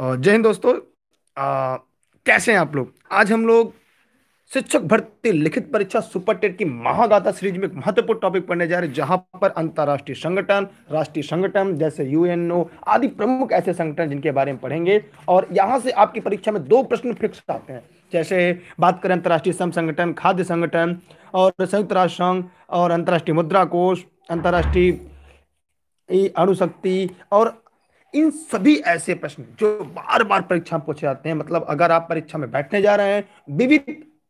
जय हिंद दोस्तों आ, कैसे हैं आप लोग आज हम लोग शिक्षक भर्ती लिखित परीक्षा सुपर टेट की महागाथा सीरीज में एक महत्वपूर्ण टॉपिक पढ़ने जा रहे हैं जहां पर अंतर्राष्ट्रीय संगठन राष्ट्रीय संगठन जैसे यूएनओ आदि प्रमुख ऐसे संगठन जिनके बारे में पढ़ेंगे और यहां से आपकी परीक्षा में दो प्रश्न फिक्स आते हैं जैसे बात करें अंतर्राष्ट्रीय श्रम संगठन खाद्य संगठन और संयुक्त राष्ट्र संघ और अंतर्राष्ट्रीय मुद्रा कोष अंतर्राष्ट्रीय अणुशक्ति और इन सभी ऐसे प्रश्न जो बार बार परीक्षा में पूछे जाते हैं मतलब अगर आप परीक्षा में बैठने जा रहे हैं विविध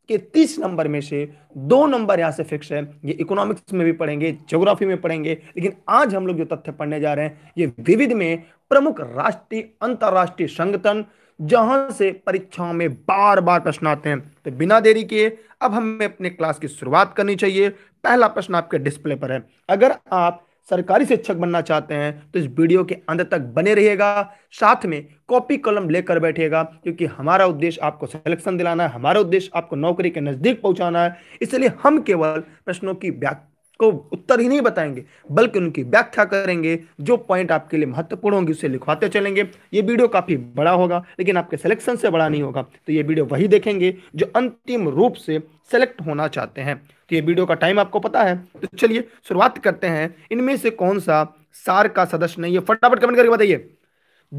के तीस नंबर में से दो नंबर यहां से फिक्स है ये इकोनॉमिक्स में भी पढ़ेंगे ज्योग्राफी में पढ़ेंगे लेकिन आज हम लोग जो तथ्य पढ़ने जा रहे हैं ये विविध में प्रमुख राष्ट्रीय अंतरराष्ट्रीय संगठन जहां से परीक्षाओं में बार बार प्रश्न आते हैं तो बिना देरी किए अब हमें अपने क्लास की शुरुआत करनी चाहिए पहला प्रश्न आपके डिस्प्ले पर है अगर आप सरकारी शिक्षक बनना चाहते हैं तो इस वीडियो के अंत तक बने रहिएगा साथ में कॉपी कलम लेकर बैठिएगा क्योंकि हमारा उद्देश्य आपको सिलेक्शन दिलाना है हमारा उद्देश्य आपको नौकरी के नज़दीक पहुंचाना है इसलिए हम केवल प्रश्नों की व्याख्या को उत्तर ही नहीं बताएंगे बल्कि उनकी व्याख्या करेंगे जो पॉइंट आपके लिए महत्वपूर्ण होंगे उसे लिखवाते चलेंगे ये वीडियो काफ़ी बड़ा होगा लेकिन आपके सिलेक्शन से बड़ा नहीं होगा तो ये वीडियो वही देखेंगे जो अंतिम रूप से सेलेक्ट होना चाहते हैं तो ये वीडियो का टाइम आपको पता है तो चलिए शुरुआत करते हैं इनमें से कौन सा सार का सदस्य नहीं है फटाफट कमेंट करके बताइए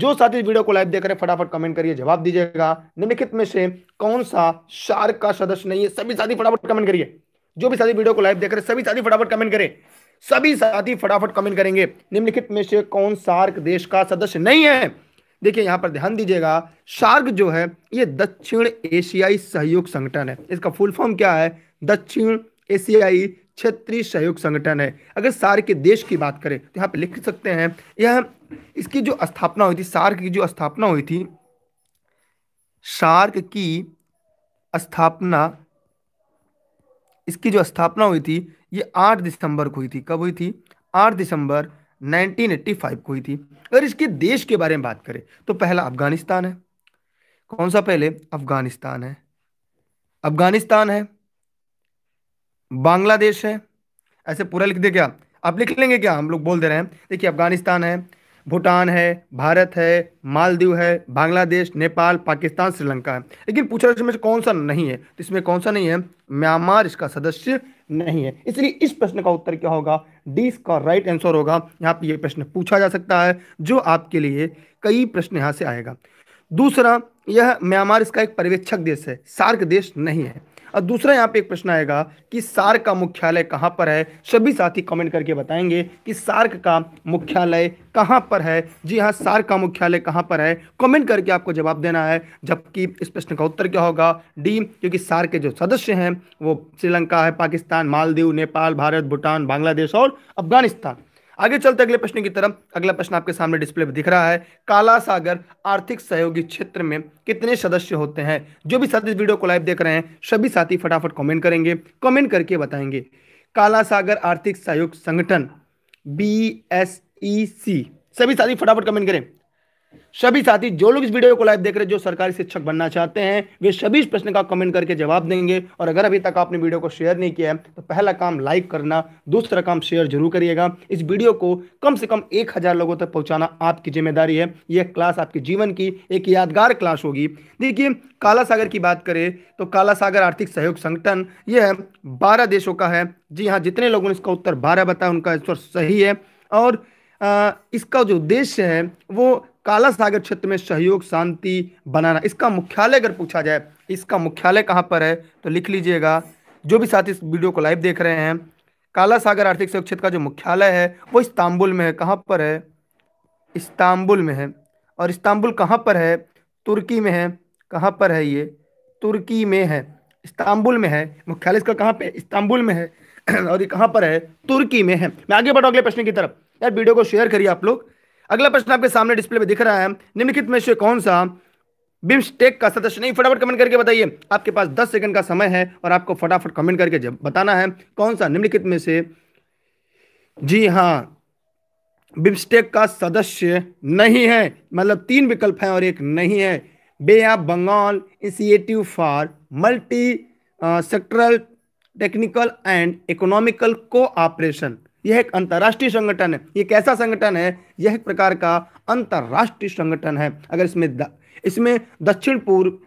जो साथी वीडियो को लाइव देख रहे फटाफट कमेंट करिए जवाब दीजिएगा निम्नलिखित में से कौन सा सार का सदस्य नहीं है सभी साथी फटाफट कमेंट करिए जो भी साथी वीडियो को लाइव देख रहे सभी साथी फटाफट कमेंट करें सभी साथी फटाफट कमेंट करेंगे निम्नलिखित में से कौन सार्क देश का सदस्य नहीं है देखिए यहां पर ध्यान दीजिएगा शार्क जो है ये दक्षिण एशियाई सहयोग संगठन है इसका फुल फॉर्म क्या है दक्षिण एशियाई क्षेत्रीय सहयोग संगठन है अगर सार्क के देश की बात करें तो यहाँ पे लिख सकते हैं यह इसकी जो स्थापना हुई थी सार की जो स्थापना हुई थी सार्क की स्थापना इसकी जो स्थापना हुई थी ये आठ दिसंबर को हुई थी कब हुई थी आठ दिसंबर 1985 को हुई थी अगर इसके देश के बारे में बात करें तो पहला अफगानिस्तान है कौन सा पहले अफगानिस्तान है अफगानिस्तान है बांग्लादेश है ऐसे पूरा लिख दे क्या आप लिख लेंगे क्या हम लोग बोल दे रहे हैं देखिए अफगानिस्तान है भूटान है भारत है मालदीव है बांग्लादेश नेपाल पाकिस्तान श्रीलंका है लेकिन पूछा इसमें कौन सा नहीं है तो इसमें कौन सा नहीं है म्यांमार इसका सदस्य नहीं है इसलिए इस प्रश्न का उत्तर क्या होगा डी इसका राइट आंसर होगा यहाँ पर ये प्रश्न पूछा जा सकता है जो आपके लिए कई प्रश्न यहाँ से आएगा दूसरा यह म्यांमार इसका एक पर्यवेक्षक देश है सार्क देश नहीं है और दूसरा यहाँ पे एक प्रश्न आएगा कि सार्क का मुख्यालय कहाँ पर है सभी साथी कमेंट करके बताएंगे कि सार्क का मुख्यालय कहाँ पर है जी हाँ सार्क का मुख्यालय कहाँ पर है कमेंट करके आपको जवाब देना है जबकि इस प्रश्न का उत्तर क्या होगा डी क्योंकि सार्क के जो सदस्य हैं वो श्रीलंका है पाकिस्तान मालदीव नेपाल भारत भूटान बांग्लादेश और अफगानिस्तान आगे चलते अगले प्रश्न की तरफ अगला प्रश्न आपके सामने डिस्प्ले पर दिख रहा है काला सागर आर्थिक सहयोगी क्षेत्र में कितने सदस्य होते हैं जो भी साथी इस वीडियो को लाइव देख रहे हैं सभी साथी फटाफट कॉमेंट करेंगे कॉमेंट करके बताएंगे काला सागर आर्थिक सहयोग संगठन बी एस ई सी सभी साथी फटाफट कमेंट करें सभी साथी जो लोग इस वीडियो को लाइव देख रहे हैं जो सरकारी शिक्षक बनना चाहते हैं वे सभी इस प्रश्न का कमेंट करके जवाब देंगे और अगर अभी तक आपने वीडियो को शेयर नहीं किया है तो पहला काम लाइक करना दूसरा काम शेयर जरूर करिएगा इस वीडियो को कम से कम एक हजार लोगों तक पहुंचाना आपकी जिम्मेदारी है यह क्लास आपके जीवन की एक यादगार क्लास होगी देखिए काला सागर की बात करें तो काला सागर आर्थिक सहयोग संगठन यह बारह देशों का है जी हाँ जितने लोगों ने इसका उत्तर बारह बताया उनका उत्तर सही है और इसका जो उद्देश्य है वो काला सागर क्षेत्र में सहयोग शांति बनाना इसका मुख्यालय अगर पूछा जाए इसका मुख्यालय कहाँ पर है तो लिख लीजिएगा जो भी साथी इस वीडियो को लाइव देख रहे हैं काला सागर आर्थिक सहयोग क्षेत्र का जो मुख्यालय है वो इस्तांबुल में है कहाँ पर है इस्तांबुल में है और इस्तांबुल कहाँ पर है तुर्की में है कहाँ पर है ये तुर्की में है इस्तांबुल में है मुख्यालय इसका कहाँ पर इस्तांबुल में है और ये कहाँ पर है तुर्की में है मैं आगे बढ़ाऊँ अगले प्रश्न की तरफ यार वीडियो को शेयर करिए आप लोग अगला प्रश्न आपके सामने डिस्प्ले में दिख रहा है निम्नलिखित में से कौन सा बिम्स्टेक का सदस्य नहीं फटाफट कमेंट करके बताइए आपके पास दस सेकंड का समय है और आपको फटाफट कमेंट करके बताना है कौन सा निम्नलिखित में से जी हाँ बिम्स्टेक का सदस्य नहीं है मतलब तीन विकल्प हैं और एक नहीं है Bay of Bengal initiative for multi sectoral technical and economical cooperation यह एक अंतर्राष्ट्रीय संगठन है यह कैसा संगठन है यह एक प्रकार का अंतर्राष्ट्रीय संगठन है अगर इसमें द, इसमें दक्षिण पूर्व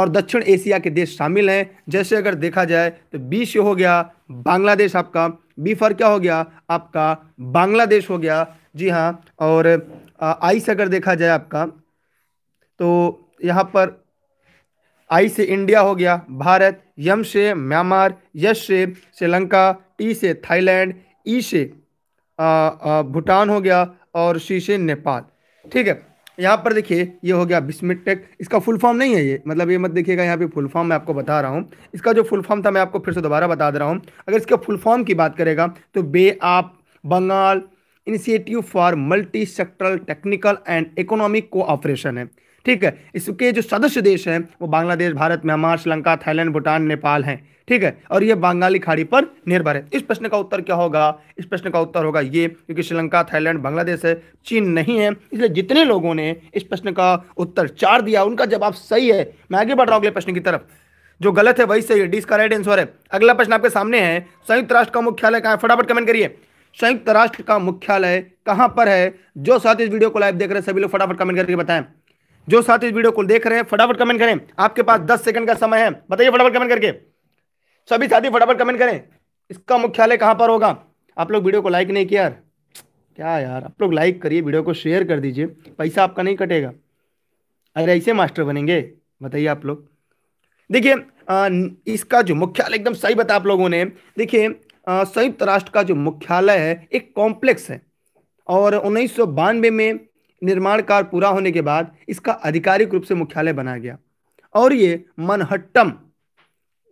और दक्षिण एशिया के देश शामिल हैं जैसे अगर देखा जाए तो बी से हो गया बांग्लादेश आपका बी फॉर क्या हो गया आपका बांग्लादेश हो गया जी हाँ और आई से अगर देखा जाए आपका तो यहाँ पर आई से इंडिया हो गया भारत यम से म्यांमार यश से श्रीलंका टी से थाईलैंड ई से भूटान हो गया और सी से नेपाल ठीक है यहाँ पर देखिए ये हो गया बिस्मिटेक इसका फुल फॉर्म नहीं है ये मतलब ये मत देखिएगा यहाँ पे फुल फॉर्म मैं आपको बता रहा हूँ इसका जो फुल फॉर्म था मैं आपको फिर से दोबारा बता दे रहा हूँ अगर इसके फुल फॉर्म की बात करेगा तो bay of Bengal initiative for multi sectoral technical and economic cooperation है ठीक है इसके जो सदस्य देश हैं वो बांग्लादेश भारत म्यांमार श्रीलंका थाईलैंड भूटान नेपाल हैं ठीक है और ये बंगाली खाड़ी पर निर्भर है इस प्रश्न का उत्तर क्या होगा इस प्रश्न का उत्तर होगा ये क्योंकि श्रीलंका थाईलैंड बांग्लादेश है चीन नहीं है इसलिए जितने लोगों ने इस प्रश्न का उत्तर चार दिया उनका जवाब सही है मैं आगे बढ़ रहा हूँ अगले प्रश्न की तरफ जो गलत है वही सही है डी इसका राइट आंसर है अगला प्रश्न आपके सामने है संयुक्त राष्ट्र का मुख्यालय कहाँ है फटाफट कमेंट करिए संयुक्त राष्ट्र का मुख्यालय कहाँ पर है जो साथ इस वीडियो को लाइव देख रहे हैं सभी लोग फटाफट कमेंट करके बताएं जो साथ इस वीडियो को देख रहे हैं फटाफट कमेंट करें आपके पास दस सेकंड का समय है बताइए फटाफट कमेंट करके सभी साथी फटाफट कमेंट करें इसका मुख्यालय कहाँ पर होगा आप लोग वीडियो को लाइक नहीं किया यार क्या यार आप लोग लाइक करिए वीडियो को शेयर कर दीजिए पैसा आपका नहीं कटेगा अरे ऐसे मास्टर बनेंगे बताइए आप लोग देखिए इसका जो मुख्यालय एकदम सही बता आप लोगों ने देखिए संयुक्त राष्ट्र का जो मुख्यालय है एक कॉम्प्लेक्स है और उन्नीस में निर्माण कार्य पूरा होने के बाद इसका आधिकारिक रूप से मुख्यालय बनाया गया और ये मनहट्टम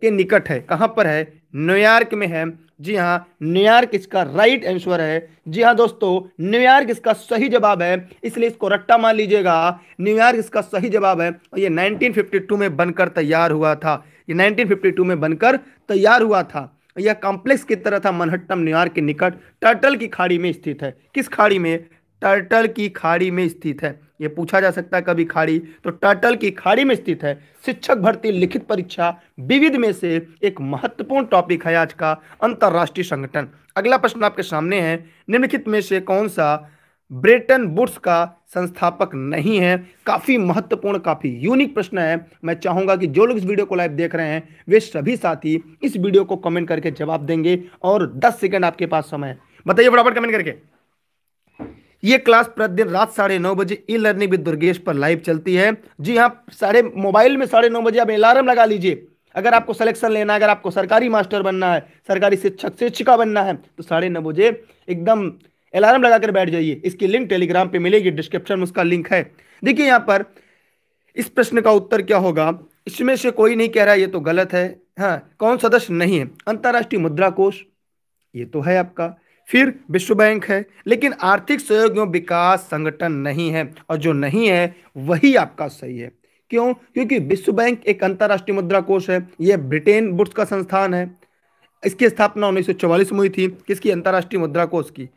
के निकट है कहाँ पर है न्यूयॉर्क में है जी हाँ न्यूयॉर्क इसका राइट आंसर है जी हाँ दोस्तों न्यूयॉर्क इसका सही जवाब है इसलिए इसको रट्टा मान लीजिएगा न्यूयॉर्क इसका सही जवाब है और ये 1952 में बनकर तैयार हुआ था ये 1952 में बनकर तैयार हुआ था यह कॉम्प्लेक्स की तरह था मनहट्टम न्यूयॉर्क के निकट टर्टल की खाड़ी में स्थित है किस खाड़ी में टर्टल की खाड़ी में स्थित है ये पूछा जा सकता है कभी खाड़ी तो टर्टल की खाड़ी में स्थित है शिक्षक भर्ती लिखित परीक्षा विविध में से एक महत्वपूर्ण टॉपिक है आज का अंतर्राष्ट्रीय संगठन अगला प्रश्न आपके सामने है निम्नलिखित में से कौन सा ब्रिटेन बुड्स का संस्थापक नहीं है काफ़ी महत्वपूर्ण काफ़ी यूनिक प्रश्न है मैं चाहूंगा कि जो लोग इस वीडियो को लाइव देख रहे हैं वे सभी साथी इस वीडियो को कमेंट करके जवाब देंगे और 10 सेकंड आपके पास समय बताइए बराबर कमेंट करके ये क्लास प्रतिदिन रात साढ़े नौ बजे ई लर्निंग विद दुर्गेश पर लाइव चलती है जी हाँ साढ़े मोबाइल में साढ़े नौ बजे आप अलार्म लगा लीजिए अगर आपको सिलेक्शन लेना है अगर आपको सरकारी मास्टर बनना है सरकारी शिक्षक शिक्षिका बनना है तो साढ़े नौ बजे एकदम अलार्म लगा कर बैठ जाइए इसकी लिंक टेलीग्राम पर मिलेगी डिस्क्रिप्शन में उसका लिंक है देखिए यहाँ पर इस प्रश्न का उत्तर क्या होगा इसमें से कोई नहीं कह रहा ये तो गलत है हाँ कौन सदस्य नहीं है अंतर्राष्ट्रीय मुद्रा कोष ये तो है आपका फिर विश्व बैंक है लेकिन आर्थिक सहयोग एवं विकास संगठन नहीं है और जो नहीं है वही आपका सही है क्यों क्योंकि विश्व बैंक एक अंतर्राष्ट्रीय मुद्रा कोष है यह ब्रिटेन बुट्स का संस्थान है इसकी स्थापना उन्नीस में हुई थी किसकी अंतर्राष्ट्रीय मुद्रा कोष की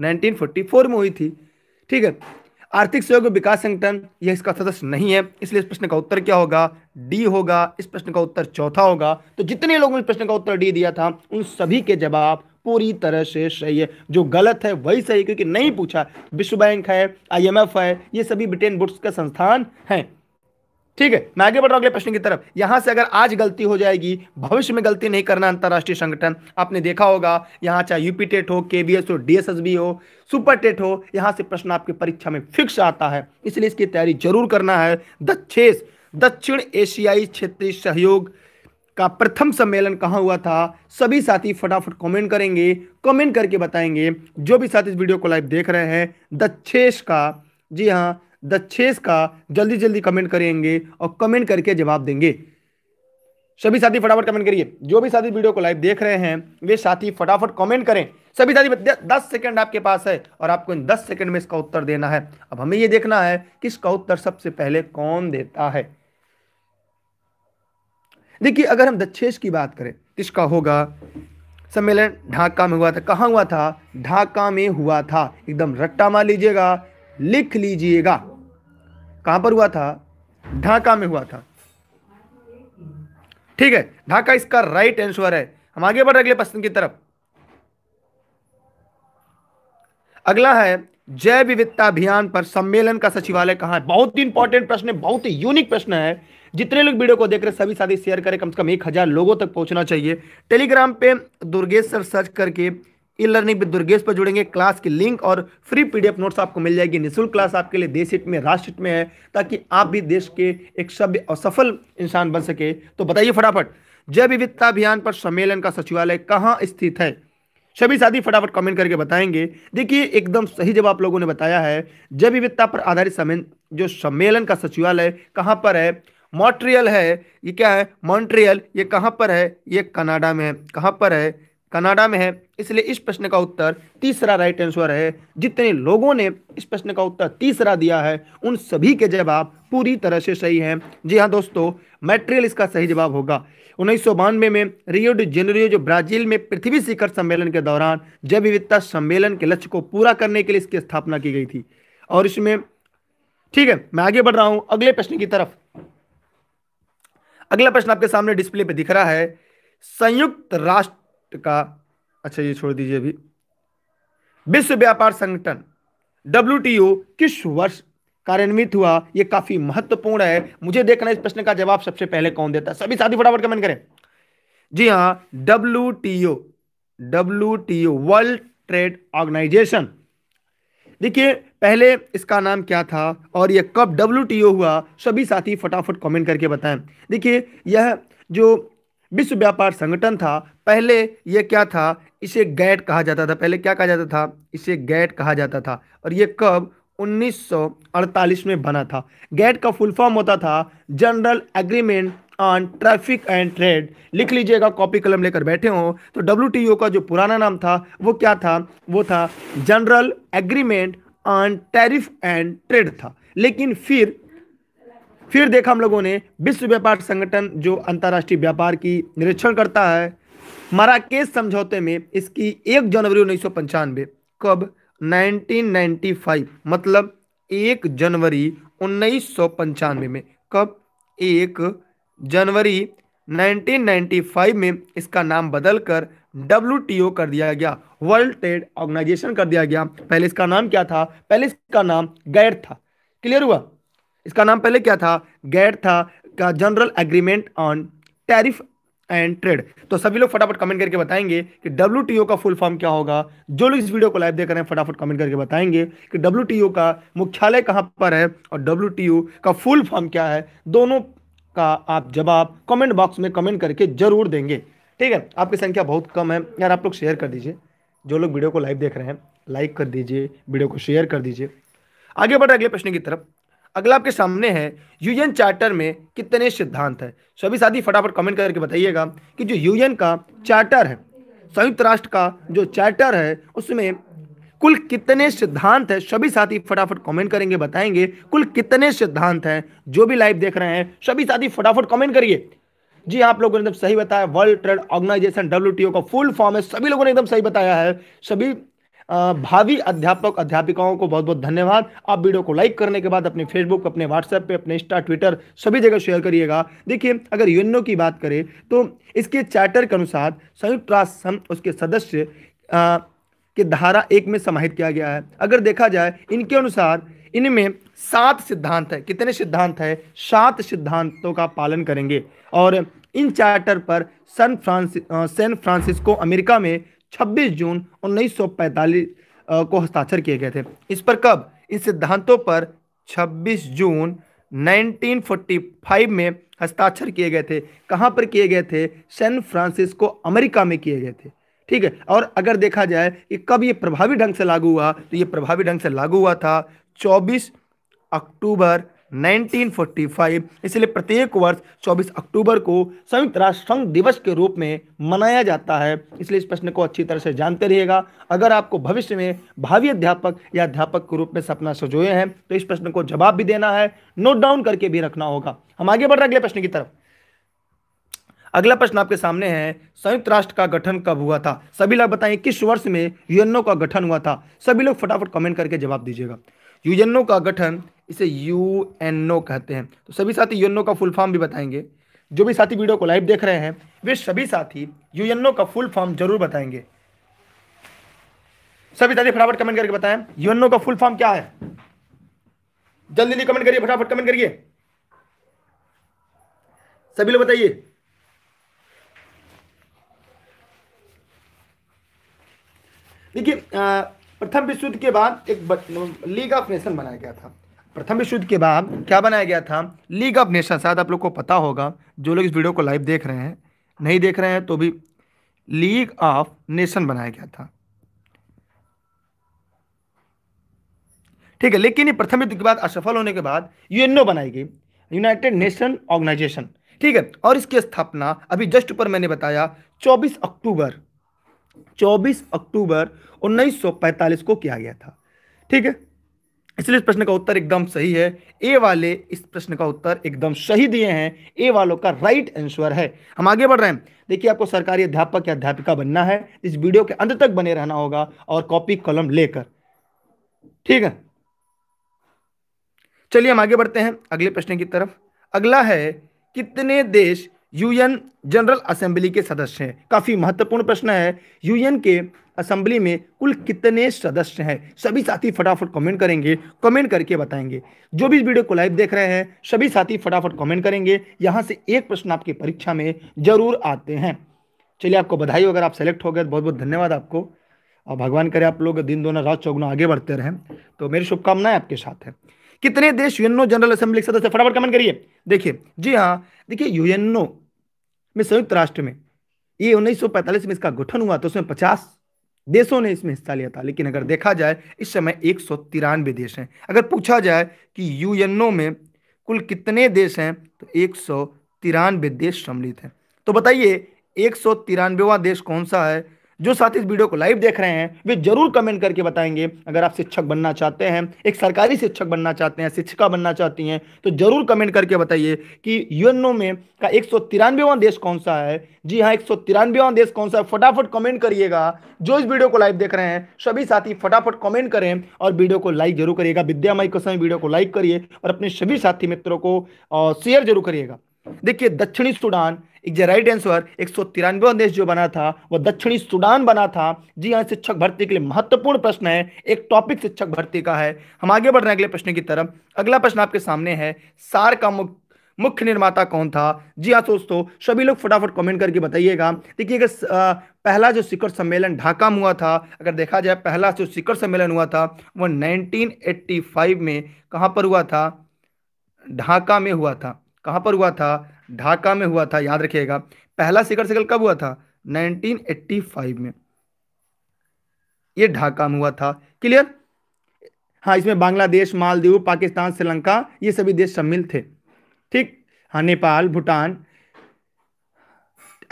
1944 में हुई थी ठीक है आर्थिक सहयोग विकास संगठन यह इसका सदस्य नहीं है इसलिए इस प्रश्न का उत्तर क्या होगा डी होगा इस प्रश्न का उत्तर चौथा होगा तो जितने लोगों ने प्रश्न का उत्तर डी दिया था उन सभी के जवाब पूरी तरह से सही है जो गलत है वही सही क्योंकि नहीं पूछा विश्व बैंक है आईएमएफ है ये सभी ब्रिटेन बुट्स का संस्थान है ठीक है मैं आगे बढ़ रहा अगले प्रश्न की तरफ यहां से अगर आज गलती हो जाएगी भविष्य में गलती नहीं करना अंतर्राष्ट्रीय संगठन आपने देखा होगा यहां चाहे यूपी टेट हो के हो डीएसएसबी हो सुपर टेट हो यहां से प्रश्न आपकी परीक्षा में फिक्स आता है इसलिए इसकी तैयारी जरूर करना है दक्षेस दक्षिण एशियाई क्षेत्रीय सहयोग का प्रथम सम्मेलन कहाँ हुआ था सभी साथी फटाफट कमेंट करेंगे कमेंट करके बताएंगे जो भी साथी इस वीडियो को लाइव देख रहे हैं दक्षेश का जी हाँ दक्षेश का जल्दी जल्दी कमेंट करेंगे और कमेंट करके जवाब देंगे सभी साथी फटाफट कमेंट करिए जो भी साथी वीडियो को लाइव देख रहे हैं वे साथी फटाफट कमेंट करें सभी साथी दस सेकंड आपके पास है और आपको इन दस सेकंड में इसका उत्तर देना है अब हमें यह देखना है कि इसका उत्तर सबसे पहले कौन देता है देखिए अगर हम दक्षेष की बात करें किसका होगा सम्मेलन ढाका में हुआ था कहाँ हुआ था ढाका में हुआ था एकदम रट्टा मार लीजिएगा लिख लीजिएगा कहाँ पर हुआ था ढाका में हुआ था ठीक है ढाका इसका राइट आंसर है हम आगे बढ़ अगले प्रश्न की तरफ अगला है जैव विविधता अभियान पर सम्मेलन का सचिवालय कहाँ है बहुत ही इंपॉर्टेंट प्रश्न है बहुत ही यूनिक प्रश्न है जितने लोग वीडियो को देख रहे हैं सभी साथी शेयर करें कम से कम एक हज़ार लोगों तक पहुंचना चाहिए टेलीग्राम पे दुर्गेश सर सर्च करके ई लर्निंग भी दुर्गेश पर जुड़ेंगे क्लास की लिंक और फ्री पीडीएफ नोट्स आपको मिल जाएगी निःशुल्क क्लास आपके लिए देश हित में राष्ट्र हित में है ताकि आप भी देश के एक सभ्य और सफल इंसान बन सके तो बताइए फटाफट जय विविधता अभियान पर सम्मेलन का सचिवालय कहाँ स्थित है सभी साथी फटाफट कमेंट करके बताएंगे देखिए एकदम सही जवाब आप लोगों ने बताया है जैव विविधता पर आधारित सम्मेलन जो सम्मेलन का सचिवालय कहाँ पर है मॉन्ट्रियल है ये क्या है मॉन्ट्रियल ये कहाँ पर है ये कनाडा में है कहाँ पर है कनाडा में है इसलिए इस प्रश्न का उत्तर तीसरा राइट आंसर है जितने लोगों ने इस प्रश्न का उत्तर तीसरा दिया है उन सभी के जवाब पूरी तरह से सही हैं जी हाँ दोस्तों मेटेरियल इसका सही जवाब होगा उन्नीस में रियो डी जेनेरियो जो ब्राजील में पृथ्वी शिखर सम्मेलन के दौरान जैव विविधता सम्मेलन के लक्ष्य को पूरा करने के लिए इसकी स्थापना की गई थी और इसमें ठीक है मैं आगे बढ़ रहा हूँ अगले प्रश्न की तरफ अगला प्रश्न आपके सामने डिस्प्ले पे दिख रहा है संयुक्त राष्ट्र का अच्छा ये छोड़ दीजिए अभी विश्व व्यापार संगठन डब्ल्यू किस वर्ष कार्यान्वित हुआ यह काफी महत्वपूर्ण है मुझे देखना इस प्रश्न का जवाब सबसे पहले कौन देता है सभी साथी फटाफट कमेंट करें जी हाँ W W World Trade Organization देखिए पहले इसका नाम क्या था और यह कब डब्ल्यू हुआ सभी साथी फटाफट कमेंट करके बताएं देखिए यह जो विश्व व्यापार संगठन था पहले यह क्या था इसे गैट कहा जाता था पहले क्या कहा जाता था इसे गैट कहा जाता था और यह कब 1948 में बना था गैट का फुल फॉर्म होता था general agreement on traffic and trade लिख लीजिएगा कॉपी कलम लेकर बैठे हो तो डब्ल्यू का जो पुराना नाम था वो क्या था वो था general agreement on tariff and trade था लेकिन फिर फिर देखा हम लोगों ने विश्व व्यापार संगठन जो अंतर्राष्ट्रीय व्यापार की निरीक्षण करता है मराकेश समझौते में इसकी एक जनवरी उन्नीस कब 1995 मतलब एक जनवरी उन्नीस में कब एक जनवरी 1995 में इसका नाम बदलकर डब्ल्यू कर दिया गया वर्ल्ड ट्रेड ऑर्गेनाइजेशन कर दिया गया पहले इसका नाम क्या था पहले इसका नाम गैर था क्लियर हुआ इसका नाम पहले क्या था गैर था का general agreement on tariff and trade तो सभी लोग फटाफट कमेंट करके बताएंगे कि डब्ल्यू का फुल फॉर्म क्या होगा जो लोग इस वीडियो को लाइव देख रहे हैं फटाफट कमेंट करके बताएंगे कि डब्ल्यू का मुख्यालय कहाँ पर है और डब्ल्यू का फुल फॉर्म क्या है दोनों का आप जवाब कमेंट बॉक्स में कमेंट करके जरूर देंगे ठीक है आपकी संख्या बहुत कम है यार आप लोग शेयर कर दीजिए जो लोग वीडियो को लाइव देख रहे हैं लाइक कर दीजिए वीडियो को शेयर कर दीजिए आगे बढ़ अगले प्रश्न की तरफ अगला आपके सामने है यूएन चार्टर में कितने सिद्धांत है सभी साथी फटाफट कमेंट करके बताइएगा कि जो यूएन का चार्टर है संयुक्त राष्ट्र का जो चार्टर है उसमें कुल कितने सिद्धांत है सभी साथी फटाफट कमेंट करेंगे बताएंगे कुल कितने सिद्धांत हैं जो भी लाइव देख रहे हैं सभी साथी फटाफट कमेंट करिए जी आप लोगों ने एकदम सही बताया वर्ल्ड ट्रेड ऑर्गेनाइजेशन डब्ल्यू का फुल फॉर्म है सभी लोगों ने एकदम सही बताया है सभी भावी अध्यापक अध्यापिकाओं को बहुत बहुत धन्यवाद आप वीडियो को लाइक करने के बाद अपने फेसबुक अपने व्हाट्सएप पे अपने इंस्टा ट्विटर सभी जगह शेयर करिएगा देखिए अगर यूएनओ की बात करें तो इसके चार्टर के अनुसार संयुक्त राष्ट्र उसके सदस्य कि धारा एक में समाहित किया गया है अगर देखा जाए इनके अनुसार इनमें सात सिद्धांत है कितने सिद्धांत है सात सिद्धांतों का पालन करेंगे और इन चार्टर पर San Francis San Francisco America में 26 जून 1945 को हस्ताक्षर किए गए थे इस पर कब इन सिद्धांतों पर 26 जून 1945 में हस्ताक्षर किए गए थे कहाँ पर किए गए थे सैन फ्रांसिस्को अमेरिका में किए गए थे ठीक है और अगर देखा जाए कि कब ये प्रभावी ढंग से लागू हुआ तो ये प्रभावी ढंग से लागू हुआ था 24 अक्टूबर 1945 इसलिए प्रत्येक वर्ष 24 अक्टूबर को संयुक्त राष्ट्र संघ दिवस के रूप में मनाया जाता है इसलिए इस प्रश्न को अच्छी तरह से जानते रहिएगा अगर आपको भविष्य में भावी अध्यापक या अध्यापक के रूप में सपना सजोए हैं तो इस प्रश्न को जवाब भी देना है नोट डाउन करके भी रखना होगा हम आगे बढ़ रहे अगले प्रश्न की तरफ अगला प्रश्न आपके सामने है संयुक्त राष्ट्र का गठन कब हुआ था सभी लोग बताएं किस वर्ष में यूएनओ का गठन हुआ था सभी लोग फटाफट कमेंट करके जवाब दीजिएगा यूएनओ का गठन इसे यूएनओ कहते हैं तो सभी साथी यूएनओ का फुल फॉर्म भी बताएंगे जो भी साथी वीडियो को लाइव देख रहे हैं वे सभी साथी यूएनओ का फुल फॉर्म जरूर बताएंगे सभी साथी फटाफट कमेंट करके बताएं यूएनओ का फुल फॉर्म क्या है जल्दी जल्दी कमेंट करिए फटाफट कमेंट करिए सभी लोग बताइए देखिए प्रथम विश्व युद्ध के बाद एक लीग ऑफ नेशन बनाया गया था प्रथम विश्व युद्ध के बाद क्या बनाया गया था लीग ऑफ नेशन शायद आप लोग को पता होगा जो लोग इस वीडियो को लाइव देख रहे हैं नहीं देख रहे हैं तो भी लीग ऑफ नेशन बनाया गया था ठीक है लेकिन ये प्रथम युद्ध के बाद असफल होने के बाद यूएनओ बनाई गई यूनाइटेड नेशन ऑर्गेनाइजेशन ठीक है और इसकी स्थापना अभी जस्ट ऊपर मैंने बताया 24 अक्टूबर 24 अक्टूबर 1945 को किया गया था ठीक है इसलिए इस प्रश्न का उत्तर एकदम सही है ए वाले इस प्रश्न का उत्तर एकदम सही दिए हैं ए वालों का राइट आंसर है हम आगे बढ़ रहे हैं देखिए आपको सरकारी अध्यापक या अध्यापिका बनना है इस वीडियो के अंत तक बने रहना होगा और कॉपी कलम लेकर ठीक है चलिए हम आगे बढ़ते हैं अगले प्रश्न की तरफ अगला है कितने देश यूएन जनरल असेंबली के सदस्य हैं काफ़ी महत्वपूर्ण प्रश्न है यूएन के असेंबली में कुल कितने सदस्य हैं सभी साथी फटाफट कमेंट करेंगे कमेंट करके बताएंगे जो भी वीडियो को लाइव देख रहे हैं सभी साथी फटाफट कमेंट करेंगे यहाँ से एक प्रश्न आपकी परीक्षा में जरूर आते हैं चलिए आपको बधाई हो अगर आप सेलेक्ट हो गए तो बहुत बहुत धन्यवाद आपको और भगवान करे आप लोग दिन दोनों रात चौगुना आगे बढ़ते रहें तो मेरी शुभकामनाएं आपके साथ हैं कितने देश यूएनओ जनरल असेंबली के सदस्य फटाफट कमेंट करिए देखिए जी हाँ देखिए यूएनओ में संयुक्त राष्ट्र में ये 1945 में इसका गठन हुआ तो उसमें 50 देशों ने इसमें हिस्सा लिया था लेकिन अगर देखा जाए इस समय एक देश हैं अगर पूछा जाए कि यूएनओ में कुल कितने देश हैं तो एक देश सम्मिलित हैं तो बताइए एक देश कौन सा है जो साथी इस वीडियो को लाइव देख रहे हैं वे जरूर कमेंट करके बताएंगे अगर आप शिक्षक बनना चाहते हैं एक सरकारी शिक्षक बनना चाहते हैं शिक्षिका बनना चाहती हैं तो जरूर कमेंट करके बताइए कि यूएनओ में का एक देश कौन सा है जी हाँ एक देश कौन सा है फटाफट कमेंट करिएगा जो इस वीडियो को लाइव देख रहे हैं सभी साथी फटाफट कमेंट करें और वीडियो को लाइक जरूर करिएगा विद्या माई को समय वीडियो को लाइक करिए और अपने सभी साथी मित्रों को शेयर जरूर करिएगा देखिए दक्षिणी सूडान राइट आंसर एक सौ तिरानवे देश जो बना था वह दक्षिणी सूडान बना था जी हाँ शिक्षक भर्ती के लिए महत्वपूर्ण प्रश्न है एक टॉपिक शिक्षक भर्ती का है हम आगे बढ़ रहे हैं अगले प्रश्न की तरफ अगला प्रश्न आपके सामने है सार का मुख्य मुख्य निर्माता कौन था जी हाँ दोस्तों सभी लोग फटाफट कमेंट करके बताइएगा देखिए अगर पहला जो शिखर सम्मेलन ढाका में हुआ था अगर देखा जाए पहला जो शिखर सम्मेलन हुआ था वो 1985 में कहाँ पर हुआ था ढाका में हुआ था कहाँ पर हुआ था ढाका में हुआ था याद रखिएगा पहला शिखर शिखर कब हुआ था 1985 में ये ढाका में हुआ था क्लियर हाँ इसमें बांग्लादेश मालदीव पाकिस्तान श्रीलंका ये सभी देश शामिल थे ठीक हाँ नेपाल भूटान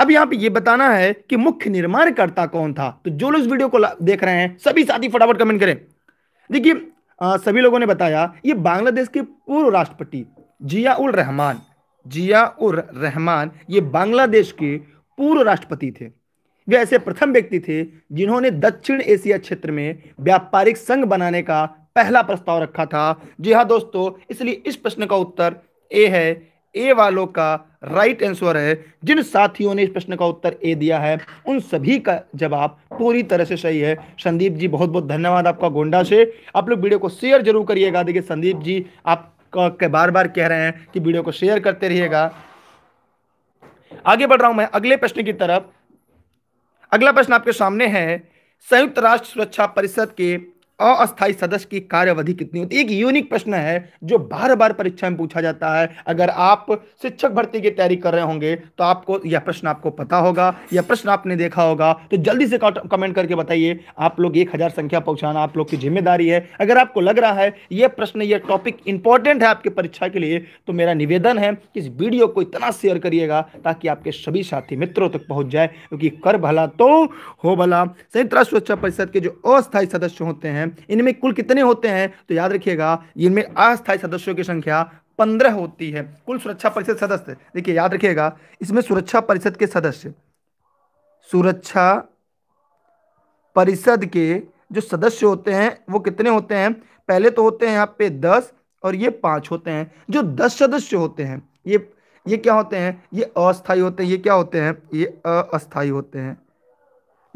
अब यहां पे ये बताना है कि मुख्य निर्माणकर्ता कौन था तो जो लोग इस वीडियो को देख रहे हैं सभी साथी फटाफट कमेंट करें देखिए सभी लोगों ने बताया ये बांग्लादेश के पूर्व राष्ट्रपति जिया उल रहमान जिया उर रहमान ये बांग्लादेश के पूर्व राष्ट्रपति थे वे ऐसे प्रथम व्यक्ति थे जिन्होंने दक्षिण एशिया क्षेत्र में व्यापारिक संघ बनाने का पहला प्रस्ताव रखा था जी हाँ दोस्तों इसलिए इस प्रश्न का उत्तर ए है ए वालों का राइट आंसर है जिन साथियों ने इस प्रश्न का उत्तर ए दिया है उन सभी का जवाब पूरी तरह से सही है संदीप जी बहुत बहुत धन्यवाद आपका गोंडा से आप लोग वीडियो को शेयर जरूर करिएगा देखिए संदीप जी आप बार बार कह रहे हैं कि वीडियो को शेयर करते रहिएगा आगे बढ़ रहा हूं मैं अगले प्रश्न की तरफ अगला प्रश्न आपके सामने है संयुक्त राष्ट्र सुरक्षा परिषद के अस्थायी सदस्य की कार्यवधि कितनी होती है एक यूनिक प्रश्न है जो बार बार परीक्षा में पूछा जाता है अगर आप शिक्षक भर्ती की तैयारी कर रहे होंगे तो आपको यह प्रश्न आपको पता होगा यह प्रश्न आपने देखा होगा तो जल्दी से कमेंट करके बताइए आप लोग एक हजार संख्या पहुंचाना आप लोग की जिम्मेदारी है अगर आपको लग रहा है यह प्रश्न यह टॉपिक इंपॉर्टेंट है आपकी परीक्षा के लिए तो मेरा निवेदन है कि इस वीडियो को इतना शेयर करिएगा ताकि आपके सभी साथी मित्रों तक पहुंच जाए क्योंकि कर भला तो हो भला संयुक्त राष्ट्र सुरक्षा परिषद के जो अस्थायी सदस्य होते हैं हैं इनमें कुल कितने होते हैं तो याद रखिएगा इनमें अस्थायी सदस्यों की संख्या पंद्रह होती है कुल सुरक्षा परिषद सदस्य देखिए याद रखिएगा इसमें सुरक्षा परिषद के सदस्य सुरक्षा परिषद के जो सदस्य होते हैं वो कितने होते हैं पहले तो होते हैं यहाँ पे दस और ये पांच होते हैं जो दस सदस्य होते हैं ये ये क्या होते हैं ये अस्थाई होते हैं ये क्या होते हैं ये अस्थाई होते हैं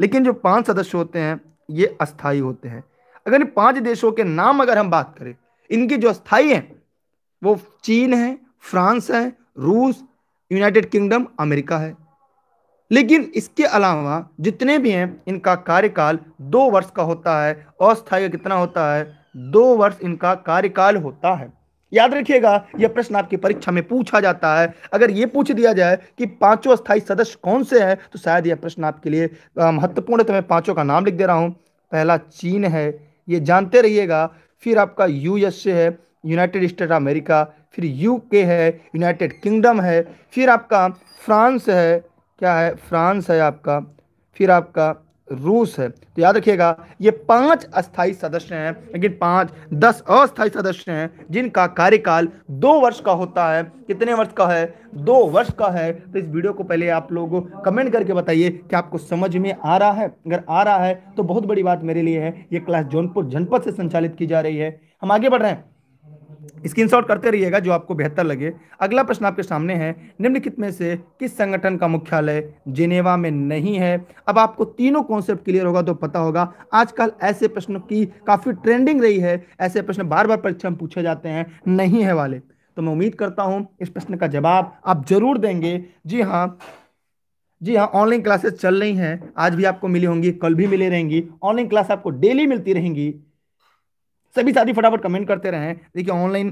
लेकिन जो पांच सदस्य होते हैं ये अस्थाई होते हैं अगर पांच देशों के नाम अगर हम बात करें इनकी जो स्थाई हैं वो चीन है फ्रांस है रूस यूनाइटेड किंगडम अमेरिका है लेकिन इसके अलावा जितने भी हैं इनका कार्यकाल दो वर्ष का होता है अस्थायी कितना होता है दो वर्ष इनका कार्यकाल होता है याद रखिएगा यह प्रश्न आपकी परीक्षा में पूछा जाता है अगर ये पूछ दिया जाए कि पांचों स्थायी सदस्य कौन से हैं तो शायद यह प्रश्न आपके लिए महत्वपूर्ण तो मैं पांचों का नाम लिख दे रहा हूं पहला चीन है ये जानते रहिएगा फिर आपका यू है यूनाइटेड स्टेट अमेरिका फिर यू के है यूनाइटेड किंगडम है फिर आपका फ्रांस है क्या है फ्रांस है आपका फिर आपका रूस है तो याद रखिएगा ये पांच अस्थाई सदस्य हैं लेकिन पांच दस अस्थाई सदस्य हैं जिनका कार्यकाल दो वर्ष का होता है कितने वर्ष का है दो वर्ष का है तो इस वीडियो को पहले आप लोग कमेंट करके बताइए कि आपको समझ में आ रहा है अगर आ रहा है तो बहुत बड़ी बात मेरे लिए है ये क्लास जौनपुर जनपद से संचालित की जा रही है हम आगे बढ़ रहे हैं स्क्रीनशॉट करते रहिएगा जो आपको बेहतर लगे अगला प्रश्न आपके सामने है निम्नलिखित में से किस संगठन का मुख्यालय जिनेवा में नहीं है अब आपको तीनों कॉन्सेप्ट क्लियर होगा तो पता होगा आजकल ऐसे प्रश्नों की काफ़ी ट्रेंडिंग रही है ऐसे प्रश्न बार बार परीक्षा में पूछे जाते हैं नहीं है वाले तो मैं उम्मीद करता हूं इस प्रश्न का जवाब आप जरूर देंगे जी हाँ जी हाँ ऑनलाइन क्लासेस चल रही हैं आज भी आपको मिली होंगी कल भी मिले रहेंगी ऑनलाइन क्लास आपको डेली मिलती रहेंगी सभी साथी फटाफट कमेंट करते रहें देखिए ऑनलाइन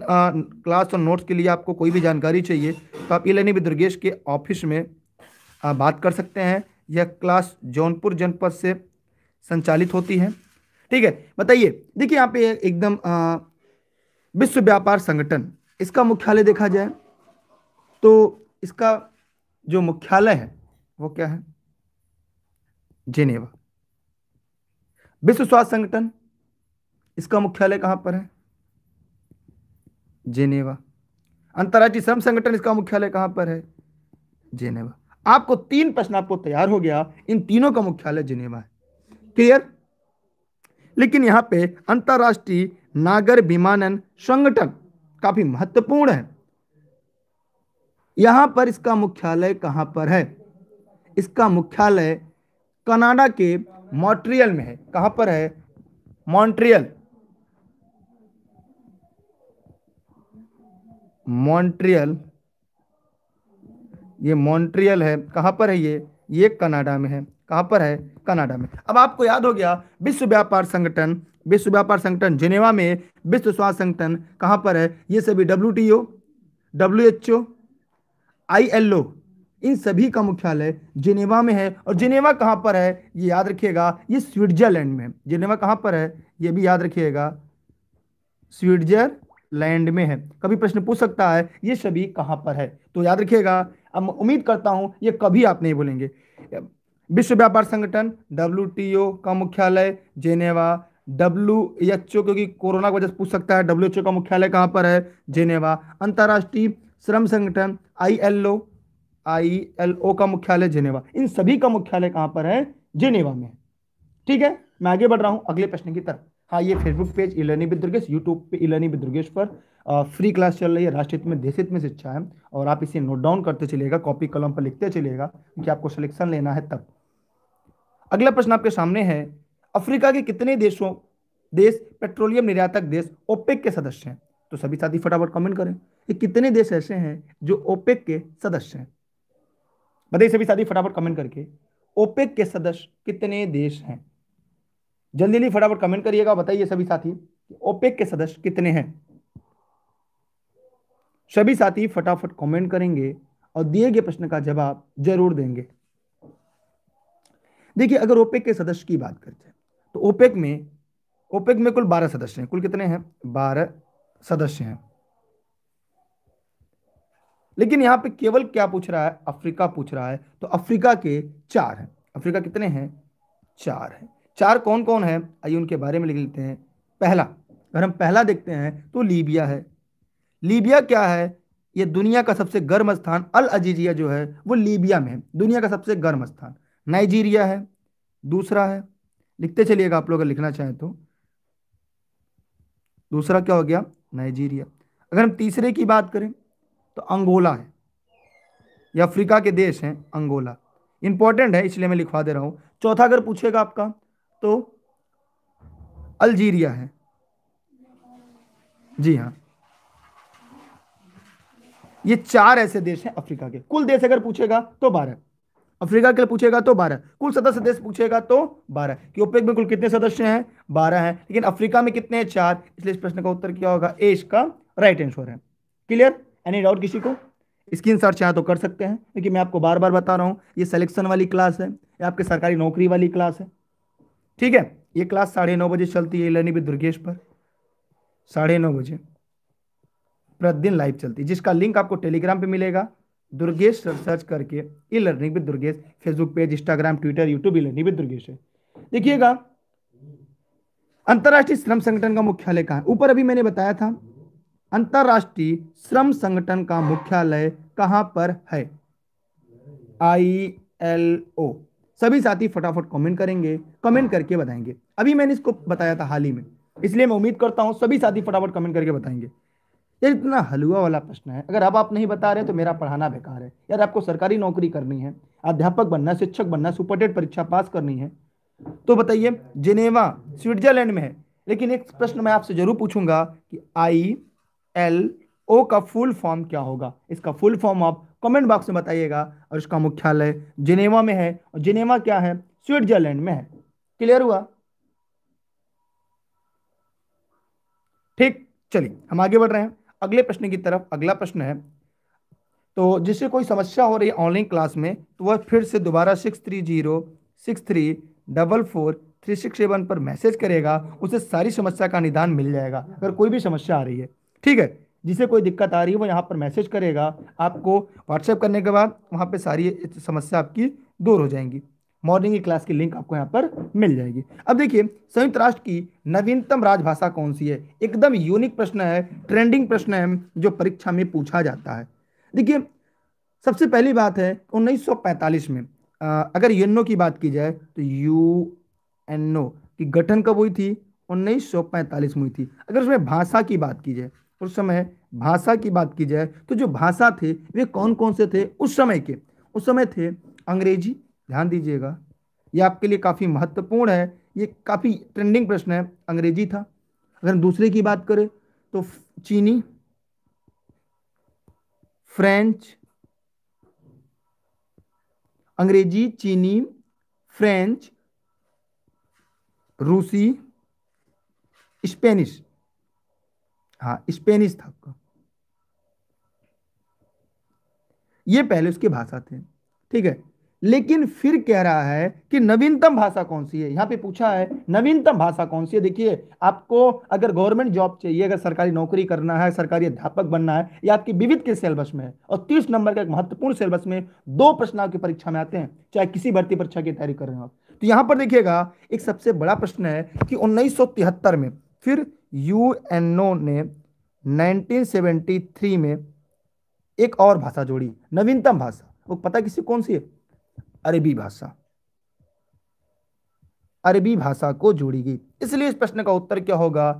क्लास और नोट्स के लिए आपको कोई भी जानकारी चाहिए तो आप इलेनी भी दुर्गेश के ऑफिस में आ, बात कर सकते हैं यह क्लास जौनपुर जनपद से संचालित होती है ठीक है बताइए देखिए यहाँ पे एकदम विश्व व्यापार संगठन इसका मुख्यालय देखा जाए तो इसका जो मुख्यालय है वो क्या है जिनेवा विश्व स्वास्थ्य संगठन इसका मुख्यालय कहां पर है जेनेवा अंतर्राष्ट्रीय श्रम संगठन इसका मुख्यालय कहां पर है जेनेवा आपको तीन प्रश्न आपको तैयार हो गया इन तीनों का मुख्यालय जिनेवा है क्लियर लेकिन यहां पे अंतरराष्ट्रीय नागर विमानन संगठन काफी महत्वपूर्ण है यहां पर इसका मुख्यालय कहां पर है इसका मुख्यालय कनाडा के मॉन्ट्रियल में है कहां पर है मॉन्ट्रियल मॉन्ट्रियल ये मॉन्ट्रियल है कहां पर है ये ये कनाडा में है कहां पर है कनाडा में अब आपको याद हो गया विश्व व्यापार संगठन विश्व व्यापार संगठन जिनेवा में विश्व स्वास्थ्य संगठन कहां पर है ये सभी W T O W H O I L O इन सभी का मुख्यालय जिनेवा में है और जिनेवा कहां पर है ये याद रखिएगा ये स्विट्जरलैंड में जिनेवा कहां पर है ये भी याद रखिएगा स्विट्जर लैंड में है कभी प्रश्न पूछ सकता है ये सभी कहां पर है तो याद रखिएगा अब उम्मीद करता हूं ये कभी आप नहीं बोलेंगे विश्व व्यापार संगठन डब्ल्यू का मुख्यालय जेनेवा डब्ल्यू एच ओ क्योंकि कोरोना की वजह से पूछ सकता है डब्ल्यू एच ओ का मुख्यालय कहाँ पर है जेनेवा अंतर्राष्ट्रीय श्रम संगठन आई एल ओ आई एल ओ का मुख्यालय जेनेवा इन सभी का मुख्यालय कहाँ पर है जेनेवा में ठीक है मैं आगे बढ़ रहा हूं अगले प्रश्न की तरफ हाँ ये Facebook page elearning with Durgesh YouTube पे इलर्निंग विद दुर्गेश पर फ्री क्लास चल रही है राष्ट्रहित में हित में शिक्षा है और आप इसे नोट डाउन करते चलिएगा कॉपी कलम पर लिखते चलिएगा क्योंकि आपको सिलेक्शन लेना है तब अगला प्रश्न आपके सामने है अफ्रीका के कितने देशों देश पेट्रोलियम निर्यातक देश ओपेक के सदस्य हैं तो सभी साथी फटाफट कमेंट करें कि कितने देश ऐसे हैं जो ओपेक के सदस्य हैं बताइए सभी साथी फटाफट कमेंट करके ओपेक के सदस्य कितने देश हैं जल्दी जल्दी फटाफट कमेंट करिएगा बताइए सभी साथी ओपेक के सदस्य कितने हैं सभी साथी फटाफट कमेंट करेंगे और दिए गए प्रश्न का जवाब जरूर देंगे देखिए अगर ओपेक के सदस्य की बात करते हैं तो ओपेक में ओपेक में कुल बारह सदस्य हैं कुल कितने हैं बारह सदस्य हैं लेकिन यहां पे केवल क्या पूछ रहा है अफ्रीका पूछ रहा है तो अफ्रीका के चार हैं अफ्रीका कितने हैं चार हैं चार कौन कौन है आइए उनके बारे में लिख लेते हैं पहला अगर हम पहला देखते हैं तो लीबिया है लीबिया क्या है ये दुनिया का सबसे गर्म स्थान अल अजीजिया जो है वो लीबिया में है दुनिया का सबसे गर्म स्थान नाइजीरिया है दूसरा है लिखते चलिएगा आप लोग अगर लिखना चाहें तो दूसरा क्या हो गया नाइजीरिया अगर हम तीसरे की बात करें तो अंगोला है ये अफ्रीका के देश हैं अंगोला इंपॉर्टेंट है इसलिए मैं लिखवा दे रहा हूँ चौथा अगर पूछेगा आपका तो अल्जीरिया है जी हाँ ये चार ऐसे देश हैं अफ्रीका के कुल देश अगर पूछेगा तो बारह अफ्रीका के लिए पूछेगा तो बारह कुल सदस्य देश पूछेगा तो बारह कि ओपेक में कुल कितने सदस्य हैं बारह हैं लेकिन अफ्रीका में कितने हैं चार इसलिए इस प्रश्न का उत्तर क्या होगा ए इसका राइट आंसर है क्लियर एनी डाउट किसी को स्क्रीन सर्च चाहे तो कर सकते हैं क्योंकि मैं आपको बार बार बता रहा हूँ ये सिलेक्शन वाली क्लास है या आपकी सरकारी नौकरी वाली क्लास है ठीक है ये क्लास साढ़े नौ बजे चलती है लर्निंग विद दुर्गेश पर साढ़े नौ बजे प्रतिदिन लाइव चलती है जिसका लिंक आपको टेलीग्राम पे मिलेगा दुर्गेश सर्च करके e learning with Durgesh Facebook page Instagram Twitter YouTube e learning with Durgesh है देखिएगा अंतर्राष्ट्रीय श्रम संगठन का मुख्यालय कहाँ ऊपर अभी मैंने बताया था अंतर्राष्ट्रीय श्रम संगठन का मुख्यालय कहाँ पर है आई एल ओ सभी साथी फटाफट कमेंट करेंगे कमेंट करके बताएंगे अभी मैंने इसको बताया था हाल ही में इसलिए मैं उम्मीद करता हूँ सभी साथी फटाफट कमेंट करके बताएंगे यार इतना हलवा वाला प्रश्न है अगर आप आप नहीं बता रहे तो मेरा पढ़ाना बेकार है यार आपको सरकारी नौकरी करनी है अध्यापक बनना शिक्षक बनना सुपरटेट परीक्षा पास करनी है तो बताइए जिनेवा स्विट्जरलैंड में है लेकिन एक प्रश्न मैं आपसे जरूर पूछूंगा कि आई एल ओ का फुल फॉर्म क्या होगा इसका फुल फॉर्म आप कमेंट बॉक्स में बताइएगा और इसका मुख्यालय जिनेवा में है और जिनेवा क्या है स्विट्जरलैंड में है क्लियर हुआ ठीक चलिए हम आगे बढ़ रहे हैं अगले प्रश्न की तरफ अगला प्रश्न है तो जिसे कोई समस्या हो रही है ऑनलाइन क्लास में तो वह फिर से दोबारा six three zero six three double four three six seven पर मैसेज करेगा उसे सारी समस्या का निदान मिल जाएगा अगर कोई भी समस्या आ रही है ठीक है जिसे कोई दिक्कत आ रही है वो यहाँ पर मैसेज करेगा आपको व्हाट्सएप करने के बाद वहाँ पर सारी समस्या आपकी दूर हो जाएंगी मॉर्निंग की क्लास की लिंक आपको यहाँ पर मिल जाएगी अब देखिए संयुक्त राष्ट्र की नवीनतम राजभाषा कौन सी है एकदम यूनिक प्रश्न है ट्रेंडिंग प्रश्न है जो परीक्षा में पूछा जाता है देखिए सबसे पहली बात है 1945 में आ, अगर यूनो की बात की जाए तो यू ओ की गठन कब हुई थी 1945 में हुई थी अगर उसमें भाषा की बात की जाए उस समय भाषा की बात की जाए तो जो भाषा थे वे कौन कौन से थे उस समय के उस समय थे अंग्रेजी ध्यान दीजिएगा ये आपके लिए काफ़ी महत्वपूर्ण है ये काफ़ी ट्रेंडिंग प्रश्न है अंग्रेजी था अगर हम दूसरे की बात करें तो चीनी फ्रेंच अंग्रेजी चीनी फ्रेंच रूसी स्पेनिश हाँ स्पेनिश था आपका ये पहले उसकी भाषा थे ठीक है लेकिन फिर कह रहा है कि नवीनतम भाषा कौन सी है यहां पे पूछा है नवीनतम भाषा कौन सी है देखिए आपको अगर गवर्नमेंट जॉब चाहिए अगर सरकारी नौकरी करना है सरकारी अध्यापक बनना है या आपकी विविध के सिलेबस में है और तीस नंबर का एक महत्वपूर्ण सिलेबस में दो प्रश्न की परीक्षा में आते हैं चाहे किसी भर्ती परीक्षा की तैयारी कर रहे हो आप तो यहां पर देखिएगा एक सबसे बड़ा प्रश्न है कि उन्नीस में फिर यू ने नाइनटीन में एक और भाषा जोड़ी नवीनतम भाषा वो पता किसी कौन सी है अरबी भाषा अरबी भाषा को जोड़ी गई इसलिए इस प्रश्न का उत्तर क्या होगा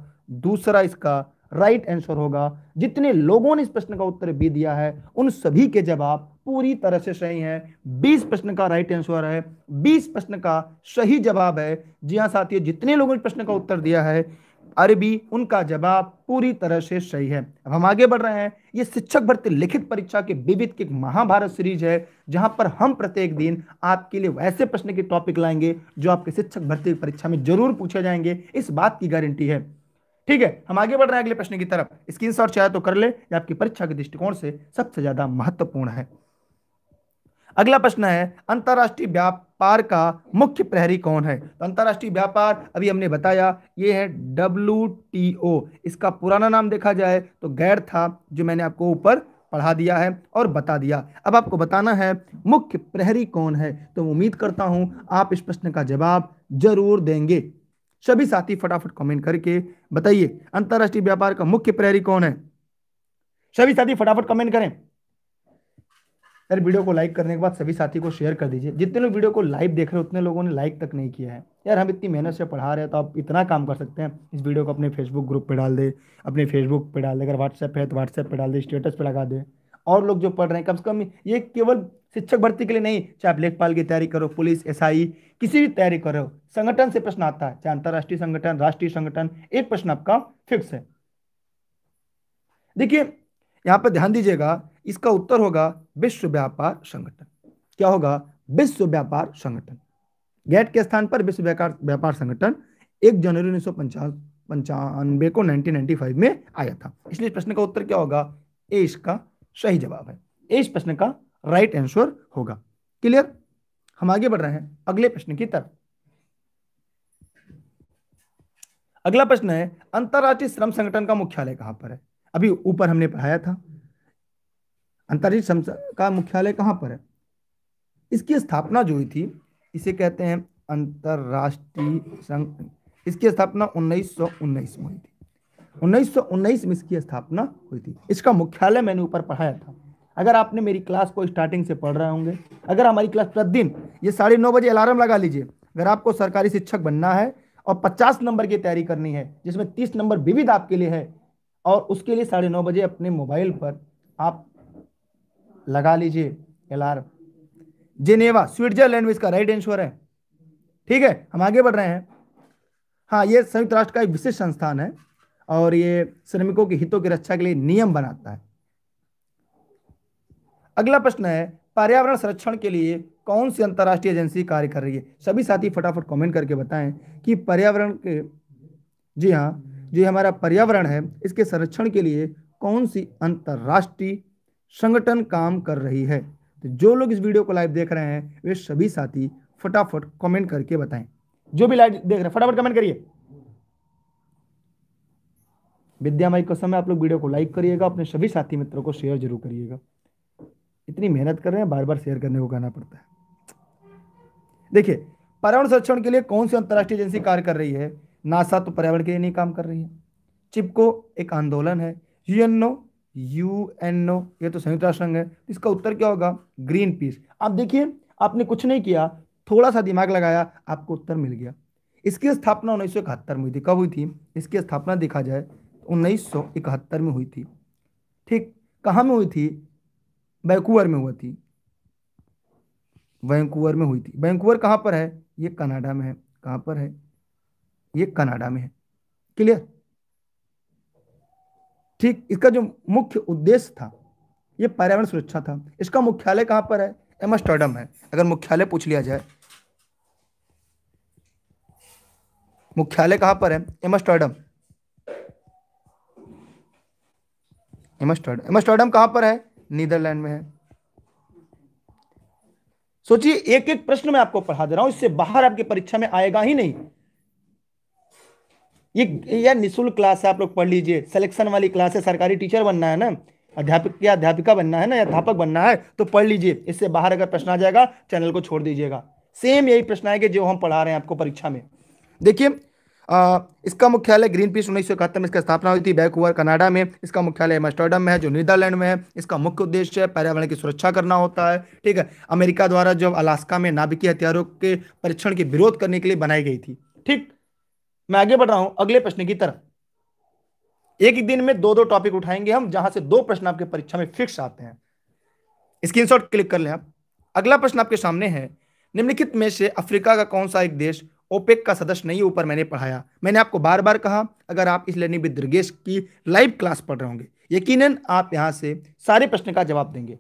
दूसरा इसका राइट right आंसर होगा जितने लोगों ने इस प्रश्न का उत्तर भी दिया है उन सभी के जवाब पूरी तरह से सही है बीस प्रश्न का राइट आंसर है बीस प्रश्न का सही जवाब है जी हाँ साथियों जितने लोगों ने प्रश्न का उत्तर दिया है अरबी उनका जवाब पूरी तरह से सही है अब हम आगे बढ़ रहे हैं ये शिक्षक भर्ती लिखित परीक्षा के विविध की महाभारत सीरीज है जहां पर हम प्रत्येक दिन आपके लिए वैसे प्रश्न के टॉपिक लाएंगे जो आपके शिक्षक भर्ती परीक्षा में जरूर पूछे जाएंगे इस बात की गारंटी है ठीक है हम आगे बढ़ रहे हैं अगले प्रश्न की तरफ स्क्रीन शॉट चाहे तो कर ले आपकी परीक्षा के दृष्टिकोण से सबसे ज्यादा महत्वपूर्ण है अगला प्रश्न है अंतर्राष्ट्रीय व्यापार का मुख्य प्रहरी कौन है तो अंतर्राष्ट्रीय व्यापार अभी हमने बताया ये है डब्ल्यू इसका पुराना नाम देखा जाए तो गैर था जो मैंने आपको ऊपर पढ़ा दिया है और बता दिया अब आपको बताना है मुख्य प्रहरी कौन है तो उम्मीद करता हूं आप इस प्रश्न का जवाब जरूर देंगे सभी साथी फटाफट कमेंट करके बताइए अंतरराष्ट्रीय व्यापार का मुख्य प्रहरी कौन है सभी साथी फटाफट कमेंट करें यार वीडियो को लाइक करने के बाद सभी साथी को शेयर कर दीजिए जितने लोग वीडियो को लाइव देख रहे हैं उतने लोगों ने लाइक तक नहीं किया है यार हम इतनी मेहनत से पढ़ा रहे हैं तो आप इतना काम कर सकते हैं इस वीडियो को अपने फेसबुक ग्रुप पर डाल दे अपने फेसबुक पर डाल दे अगर व्हाट्सएप है तो व्हाट्सएप पर डाल दे स्टेटस पर लगा दे और लोग जो पढ़ रहे हैं कम से कम ये केवल शिक्षक भर्ती के लिए नहीं चाहे आप लेखपाल की तैयारी करो पुलिस एसआई e, किसी भी तैयारी करो संगठन से प्रश्न आता है चाहे अंतर्राष्ट्रीय संगठन राष्ट्रीय संगठन एक प्रश्न आपका फिक्स है देखिए यहाँ पर ध्यान दीजिएगा इसका उत्तर होगा विश्व व्यापार संगठन क्या होगा विश्व व्यापार संगठन गैट के स्थान पर विश्व व्यापार संगठन एक जनवरी उन्नीस सौ पंचानवे को 1995 में आया था इसलिए प्रश्न का उत्तर क्या होगा ए इसका सही जवाब है ए इस प्रश्न का राइट आंसर होगा क्लियर हम आगे बढ़ रहे हैं अगले प्रश्न की तरफ अगला प्रश्न है अंतर्राष्ट्रीय श्रम संगठन का मुख्यालय कहां पर है अभी ऊपर हमने पढ़ाया था अंतरिक्ष संस्था का मुख्यालय कहाँ पर है इसकी स्थापना जो हुई थी इसे कहते हैं अंतरराष्ट्रीय संघ इसकी स्थापना 1919 में हुई थी 1919 में इसकी स्थापना हुई थी इसका मुख्यालय मैंने ऊपर पढ़ाया था अगर आपने मेरी क्लास को स्टार्टिंग से पढ़ रहे होंगे अगर हमारी क्लास प्रतिदिन ये साढ़े नौ बजे अलार्म लगा लीजिए अगर आपको सरकारी शिक्षक बनना है और पचास नंबर की तैयारी करनी है जिसमें तीस नंबर विविध आपके लिए है और उसके लिए साढ़े नौ बजे अपने मोबाइल पर आप लगा लीजिए अलार्म जेनेवा स्विट्जरलैंड में इसका राइट आंसर है ठीक है हम आगे बढ़ रहे हैं हाँ ये संयुक्त राष्ट्र का एक विशेष संस्थान है और ये श्रमिकों के हितों की रक्षा के लिए नियम बनाता है अगला प्रश्न है पर्यावरण संरक्षण के लिए कौन सी अंतर्राष्ट्रीय एजेंसी कार्य कर रही है सभी साथी फटाफट कमेंट करके बताएं कि पर्यावरण के जी हाँ जो हमारा पर्यावरण है इसके संरक्षण के लिए कौन सी अंतर्राष्ट्रीय संगठन काम कर रही है तो जो लोग इस वीडियो को लाइव देख रहे हैं वे सभी साथी फटाफट कमेंट करके बताएं जो भी लाइव देख रहे हैं फटाफट कमेंट करिए माई कसम है आप लोग वीडियो को लाइक करिएगा अपने सभी साथी मित्रों को शेयर जरूर करिएगा इतनी मेहनत कर रहे हैं बार बार शेयर करने को कहना पड़ता है देखिए पर्यावरण संरक्षण के लिए कौन सी अंतर्राष्ट्रीय एजेंसी कार्य कर रही है नासा तो पर्यावरण के लिए नहीं काम कर रही है चिपको एक आंदोलन है यूएनओ यू एन ओ ये तो संयुक्त राष्ट्र संघ है इसका उत्तर क्या होगा ग्रीन पीस आप देखिए आपने कुछ नहीं किया थोड़ा सा दिमाग लगाया आपको उत्तर मिल गया इसकी स्थापना उन्नीस सौ इकहत्तर में हुई थी कब हुई थी इसकी स्थापना देखा जाए उन्नीस सौ इकहत्तर में हुई थी ठीक कहाँ में हुई थी वैंकूवर में हुआ थी वैंकूवर में हुई थी वैंकूवर कहाँ पर है ये कनाडा में है कहाँ पर है ये कनाडा में है क्लियर ठीक इसका जो मुख्य उद्देश्य था ये पर्यावरण सुरक्षा था इसका मुख्यालय कहां पर है एमस्टर्डम है अगर मुख्यालय पूछ लिया जाए मुख्यालय कहां पर है एमस्टर्डम एमस्टर्डम एमस्टर्डम कहां पर है नीदरलैंड में है सोचिए एक एक प्रश्न मैं आपको पढ़ा दे रहा हूं इससे बाहर आपकी परीक्षा में आएगा ही नहीं ये यार निःशुल्क क्लास है आप लोग पढ़ लीजिए सिलेक्शन वाली क्लास है सरकारी टीचर बनना है ना अध्यापक या अध्यापिका बनना है ना या अध्यापक बनना है तो पढ़ लीजिए इससे बाहर अगर प्रश्न आ जाएगा चैनल को छोड़ दीजिएगा सेम यही प्रश्न आएगा जो हम पढ़ा रहे हैं आपको परीक्षा में देखिए इसका मुख्यालय ग्रीन पीस उन्नीस में इसका स्थापना हुई थी बैकओवर कनाडा में इसका मुख्यालय एमस्टर्डम में है जो नीदरलैंड में है इसका मुख्य उद्देश्य है पर्यावरण की सुरक्षा करना होता है ठीक है अमेरिका द्वारा जो अलास्का में नाभिकीय हथियारों के परीक्षण के विरोध करने के लिए बनाई गई थी ठीक मैं आगे बढ़ रहा हूं अगले प्रश्न की तरफ एक ही दिन में दो दो टॉपिक उठाएंगे हम जहां से दो प्रश्न आपके परीक्षा में फिक्स आते हैं स्क्रीनशॉट क्लिक कर लें आप अगला प्रश्न आपके सामने है निम्नलिखित में से अफ्रीका का कौन सा एक देश ओपेक का सदस्य नहीं ऊपर मैंने पढ़ाया मैंने आपको बार बार कहा अगर आप इस लर्निंग विद दुर्गेश की लाइव क्लास पढ़ रहे होंगे यकीनन आप यहाँ से सारे प्रश्न का जवाब देंगे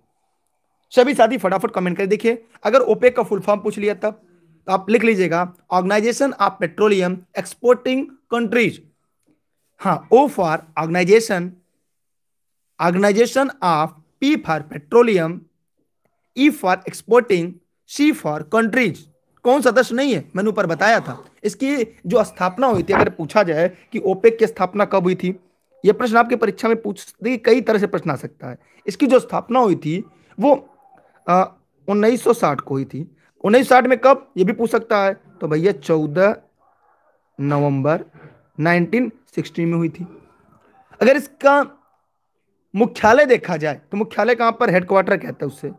सभी साथी फटाफट कमेंट कर देखिए अगर ओपेक का फुल फॉर्म पूछ लिया तब तो आप लिख लीजिएगा organisation of petroleum exporting countries हाँ O for organisation organisation of P for petroleum E for exporting C for countries कौन सा दश नहीं है मैंने ऊपर बताया था इसकी जो स्थापना हुई थी अगर पूछा जाए कि ओपेक की स्थापना कब हुई थी यह प्रश्न आपकी परीक्षा में पूछ कई तरह से प्रश्न आ सकता है इसकी जो स्थापना हुई थी वो उन्नीस को हुई थी उन्नीस साठ में कब ये भी पूछ सकता है तो भैया चौदह नवंबर 1960 में हुई थी अगर इसका मुख्यालय देखा जाए तो मुख्यालय कहां पर हेडक्वार्टर कहते हैं उससे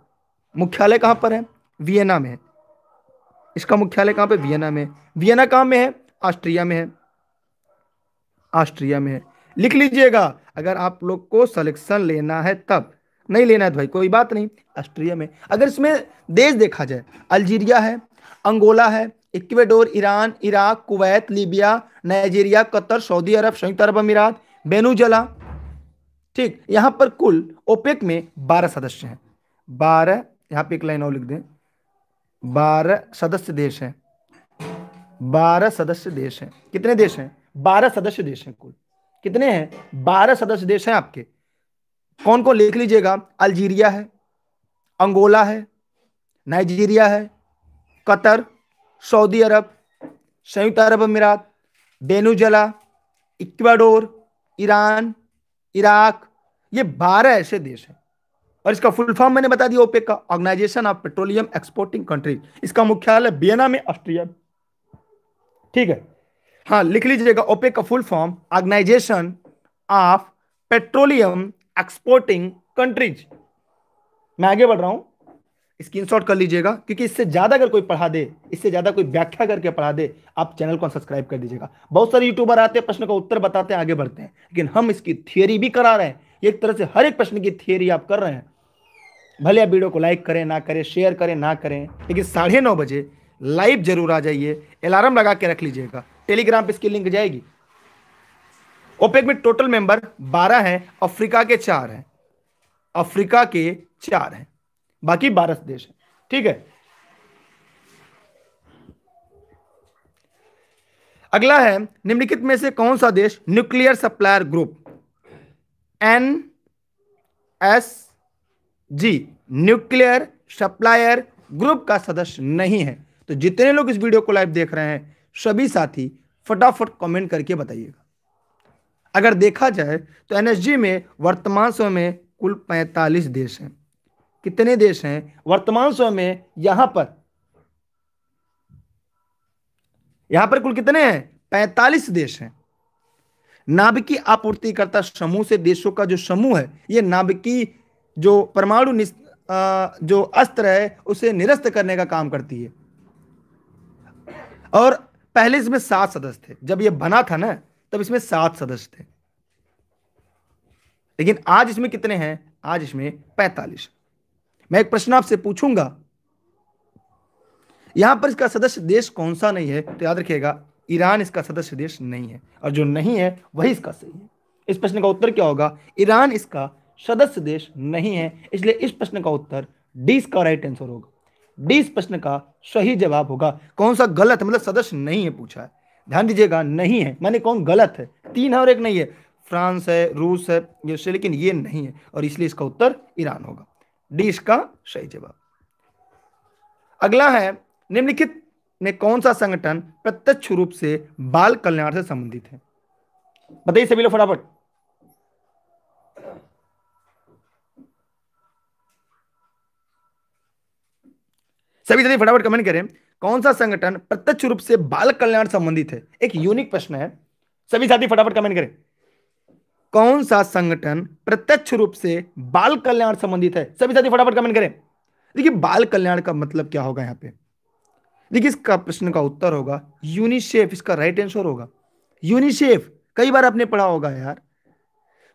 मुख्यालय कहां पर है वियना में है इसका मुख्यालय कहां पर वियना में है वियना कहां में है ऑस्ट्रिया में है ऑस्ट्रिया में है लिख लीजिएगा अगर आप लोग को सिलेक्शन लेना है तब नहीं लेना है तो भाई कोई बात नहीं ऑस्ट्रिया में अगर इसमें देश देखा जाए अल्जीरिया है अंगोला है Ecuador Iran Iraq Kuwait Libya Nigeria Qatar सऊदी अरब संयुक्त अरब अमीरात बेनुजला ठीक यहां पर कुल ओपेक में बारह सदस्य हैं बारह यहाँ पे एक लाइन और लिख दें बारह सदस्य देश हैं बारह सदस्य देश हैं कितने देश हैं बारह सदस्य देश हैं कुल कितने हैं बारह सदस्य देश हैं आपके कौन कौन लिख लीजिएगा अल्जीरिया है अंगोला है नाइजीरिया है कतर सऊदी अरब संयुक्त अरब अमीरात बेनुजला इक्वाडोर ईरान इराक ये बारह ऐसे देश हैं और इसका फुल फॉर्म मैंने बता दिया ओपेक का organisation of petroleum exporting countries इसका मुख्यालय बियना में ऑस्ट्रिया ठीक है हाँ लिख लीजिएगा ओपेक का full form organisation of petroleum exporting countries मैं आगे बढ़ रहा हूं स्क्रीन शॉट कर लीजिएगा क्योंकि इससे ज्यादा अगर कोई पढ़ा दे इससे ज्यादा कोई व्याख्या करके पढ़ा दे आप चैनल को सब्सक्राइब कर दीजिएगा बहुत सारे यूट्यूबर आते हैं प्रश्न का उत्तर बताते हैं आगे बढ़ते हैं लेकिन हम इसकी थियोरी भी करा रहे हैं एक तरह से हर एक प्रश्न की थियोरी आप कर रहे हैं भले आप वीडियो को लाइक करें ना करें शेयर करें ना करें लेकिन साढ़े बजे लाइव जरूर आ जाइए अलार्म लगा के रख लीजिएगा टेलीग्राम पर इसकी लिंक जाएगी ओपेक में टोटल मेंबर बारह हैं अफ्रीका के चार हैं अफ्रीका के चार हैं बाकी बारह देश हैं ठीक है अगला है निम्नलिखित में से कौन सा देश nuclear supplier group N S G nuclear supplier group का सदस्य नहीं है तो जितने लोग इस वीडियो को लाइव देख रहे हैं सभी साथी फटाफट कमेंट करके बताइएगा अगर देखा जाए तो एनएसजी में वर्तमान समय में कुल पैंतालीस देश हैं कितने देश हैं वर्तमान समय में यहां पर यहां पर कुल कितने हैं पैंतालीस देश हैं नाभिकी आपूर्तिकर्ता समूह से देशों का जो समूह है यह नाभिकी जो परमाणु जो अस्त्र है उसे निरस्त करने का काम करती है और पहले इसमें सात सदस्य थे जब यह बना था ना तब इसमें सात सदस्य थे लेकिन आज इसमें कितने हैं आज इसमें पैतालीस मैं एक प्रश्न आपसे पूछूंगा यहां पर इसका सदस्य देश कौन सा नहीं है तो याद रखिएगा ईरान इसका सदस्य देश नहीं है और जो नहीं है वही इसका सही है इस प्रश्न का उत्तर क्या होगा ईरान इसका सदस्य देश नहीं है इसलिए इस प्रश्न का उत्तर डी इसका राइट आंसर होगा डी इस प्रश्न का सही जवाब होगा कौन सा गलत मतलब सदस्य नहीं है पूछा है ध्यान दीजिएगा नहीं है माने कौन गलत है तीन है और एक नहीं है फ्रांस है रूस है यूएसए लेकिन ये नहीं है और इसलिए इसका उत्तर ईरान होगा डी इसका सही जवाब अगला है निम्नलिखित में कौन सा संगठन प्रत्यक्ष रूप से बाल कल्याण से संबंधित है बताइए सभी लोग फटाफट सभी सभी फटाफट कमेंट करें कौन सा संगठन प्रत्यक्ष रूप से बाल कल्याण संबंधित है एक यूनिक प्रश्न है सभी साथी फटाफट कमेंट करें कौन सा संगठन प्रत्यक्ष रूप से बाल कल्याण संबंधित है सभी साथी फटाफट कमेंट करें देखिए बाल कल्याण का मतलब क्या होगा यहाँ पे देखिए इसका प्रश्न का उत्तर होगा यूनिसेफ इसका राइट आंसर होगा यूनिसेफ कई बार आपने पढ़ा होगा यार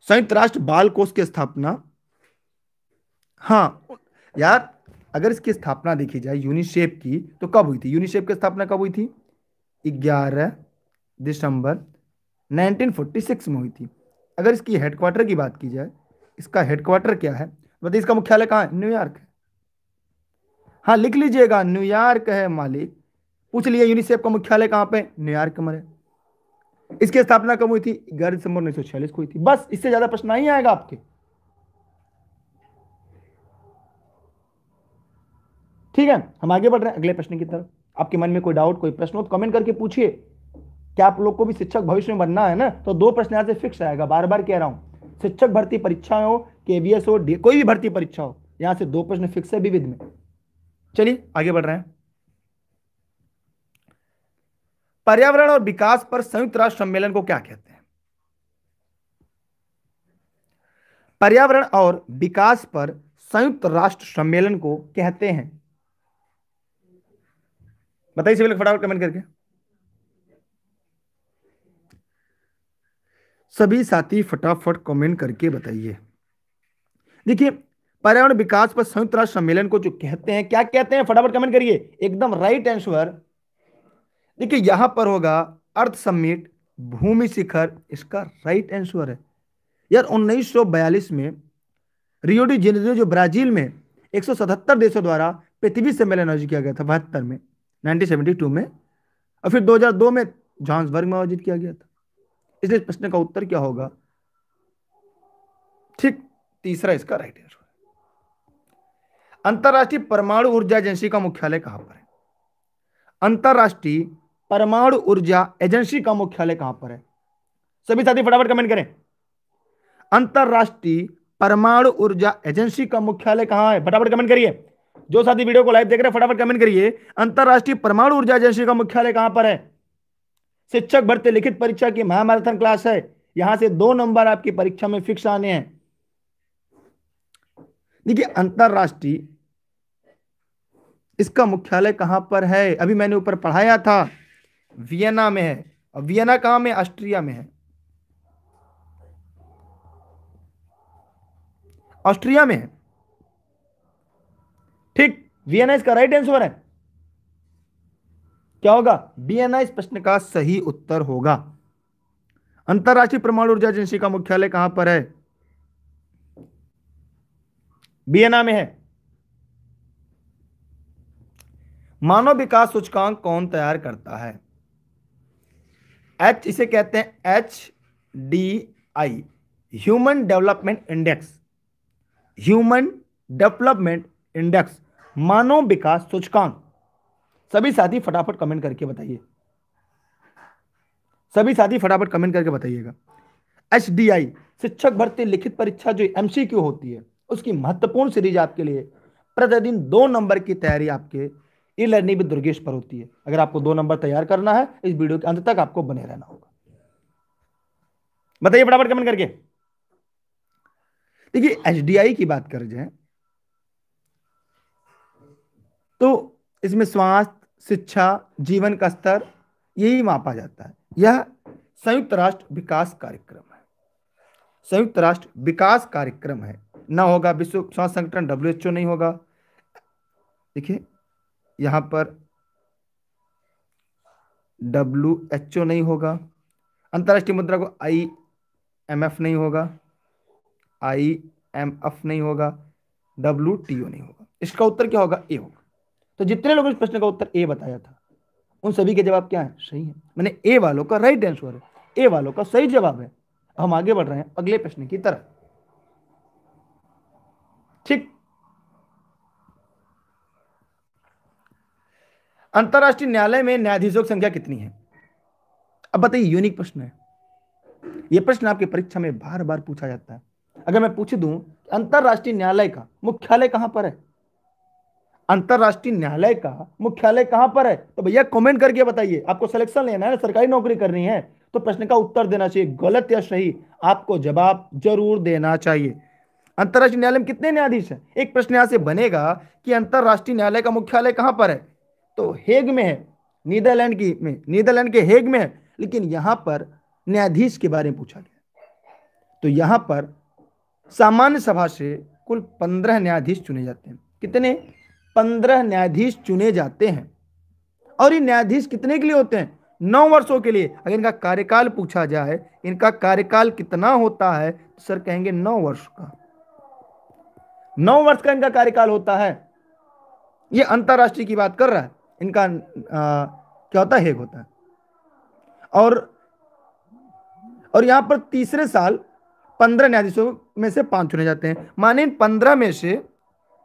संयुक्त राष्ट्र बाल कोष की स्थापना हाँ यार अगर इसकी स्थापना देखी जाए यूनिशेप की तो कब हुई थी यूनिशेप की स्थापना कब हुई थी 11 दिसंबर 1946 में हुई थी अगर इसकी हेडक्वार्टर की बात की जाए इसका हेडक्वार्टर क्या है बताइए इसका मुख्यालय कहाँ है न्यूयॉर्क है हाँ लिख लीजिएगा न्यूयॉर्क है मालिक पूछ लिया यूनिसेफ का मुख्यालय कहाँ पे न्यूयॉर्क में इसकी स्थापना कब हुई थी ग्यारह दिसंबर उन्नीस सौ छियालीस को हुई थी बस इससे ज्यादा प्रश्न नहीं आएगा आपके ठीक है हम आगे बढ़ रहे हैं अगले प्रश्न की तरफ आपके मन में कोई डाउट कोई प्रश्न हो तो कमेंट करके पूछिए क्या आप लोग को भी शिक्षक भविष्य में बनना है ना तो दो प्रश्न यहाँ से फिक्स आएगा बार बार कह रहा हूँ शिक्षक भर्ती परीक्षा हो केवीएस हो कोई भी भर्ती परीक्षा हो यहाँ से दो प्रश्न फिक्स है विविध में चलिए आगे बढ़ रहे हैं पर्यावरण और विकास पर संयुक्त राष्ट्र सम्मेलन को क्या कहते हैं पर्यावरण और विकास पर संयुक्त राष्ट्र सम्मेलन को कहते हैं बताइए सभी लोग फटाफट कमेंट करके सभी साथी फटाफट कमेंट करके बताइए देखिए पर्यावरण विकास पर संयुक्त राष्ट्र सम्मेलन को जो कहते हैं क्या कहते हैं फटाफट कमेंट करिए एकदम राइट आंसर देखिए यहां पर होगा अर्थ समिट भूमि शिखर इसका राइट आंसर है यार 1942 में रियो डी जेनेरियो जो ब्राजील में 177 देशों द्वारा पृथ्वी सम्मेलन आयोजित किया गया था बहत्तर में 1972 में और फिर 2002 में वर्ग में आयोजित किया गया था इसलिए इस प्रश्न का उत्तर क्या होगा ठीक तीसरा इसका राइट आंसर अंतर्राष्ट्रीय परमाणु ऊर्जा एजेंसी का मुख्यालय कहां पर है अंतर्राष्ट्रीय परमाणु ऊर्जा एजेंसी का मुख्यालय कहां पर है सभी साथी फटाफट कमेंट करें अंतर्राष्ट्रीय परमाणु ऊर्जा एजेंसी का मुख्यालय कहां है फटाफट कमेंट करिए जो साथी वीडियो को लाइव देख रहे फटाफट कमेंट करिए अंतर्राष्ट्रीय परमाणु ऊर्जा एजेंसी का मुख्यालय कहां पर है शिक्षक भर्ती लिखित परीक्षा की महामैराथन क्लास है यहां से दो नंबर आपकी परीक्षा में फिक्स आने हैं देखिए अंतरराष्ट्रीय इसका मुख्यालय कहां पर है अभी मैंने ऊपर पढ़ाया था वियना में है और वियना कहां में ऑस्ट्रिया में है ऑस्ट्रिया में है वीएनआई इसका राइट आंसर है क्या होगा बीएनआई प्रश्न का सही उत्तर होगा अंतरराष्ट्रीय परमाणु ऊर्जा एजेंसी का मुख्यालय कहां पर है बीएनआ में है मानव विकास सूचकांक कौन तैयार करता है एच इसे कहते हैं H D I human development index human development index मानव विकास सूचकांक सभी साथी फटाफट कमेंट करके बताइए सभी साथी फटाफट कमेंट करके बताइएगा एच शिक्षक भर्ती लिखित परीक्षा जो एमसीक्यू होती है उसकी महत्वपूर्ण सीरीज आपके लिए प्रतिदिन दो नंबर की तैयारी आपके ई लर्निंग भी दुर्गेश पर होती है अगर आपको दो नंबर तैयार करना है इस वीडियो के अंत तक आपको बने रहना होगा बताइए फटाफट कमेंट करके देखिए एच की बात कर जाए तो इसमें स्वास्थ्य शिक्षा जीवन का स्तर यही मापा जाता है यह संयुक्त राष्ट्र विकास कार्यक्रम है संयुक्त राष्ट्र विकास कार्यक्रम है ना होगा विश्व स्वास्थ्य संगठन डब्ल्यू नहीं होगा देखिए यहाँ पर डब्ल्यू एच ओ नहीं होगा अंतर्राष्ट्रीय मुद्रा को आई एम एफ नहीं होगा आई एम एफ नहीं होगा डब्ल्यू टी ओ नहीं होगा इसका उत्तर क्या होगा ए होगा तो जितने लोगों ने प्रश्न का उत्तर ए बताया था उन सभी के जवाब क्या है सही है मैंने ए वालों का राइट आंसर है ए वालों का सही जवाब है हम आगे बढ़ रहे हैं अगले प्रश्न की तरफ ठीक अंतरराष्ट्रीय न्यायालय में न्यायाधीशों की संख्या कितनी है अब बताइए यूनिक प्रश्न है यह प्रश्न आपकी परीक्षा में बार बार पूछा जाता है अगर मैं पूछ दूं अंतर्राष्ट्रीय न्यायालय का मुख्यालय कहां पर है अंतरराष्ट्रीय न्यायालय का मुख्यालय कहां पर है तो भैया कमेंट करके बताइए आपको सिलेक्शन लेना है सरकारी नौकरी करनी है तो प्रश्न का उत्तर देना चाहिए गलत या सही आपको जवाब जरूर देना चाहिए अंतरराष्ट्रीय न्यायालय में कितने न्यायाधीश हैं एक प्रश्न यहां से बनेगा कि अंतरराष्ट्रीय न्यायालय का मुख्यालय कहां पर है तो हेग में है नीदरलैंड की में नीदरलैंड के हेग में है लेकिन यहां पर न्यायाधीश के बारे में पूछा गया तो यहां पर सामान्य सभा से कुल पंद्रह न्यायाधीश चुने जाते हैं कितने पंद्रह न्यायाधीश चुने जाते हैं और ये न्यायाधीश कितने के लिए होते हैं नौ वर्षों के लिए अगर इनका कार्यकाल पूछा जाए इनका कार्यकाल कितना होता है तो सर कहेंगे नौ वर्ष का नौ वर्ष का इनका कार्यकाल होता है ये अंतर्राष्ट्रीय की बात कर रहा है इनका आ, क्या होता है हेग होता है और और यहां पर तीसरे साल पंद्रह न्यायाधीशों में से पांच चुने जाते हैं माने इन पंद्रह में से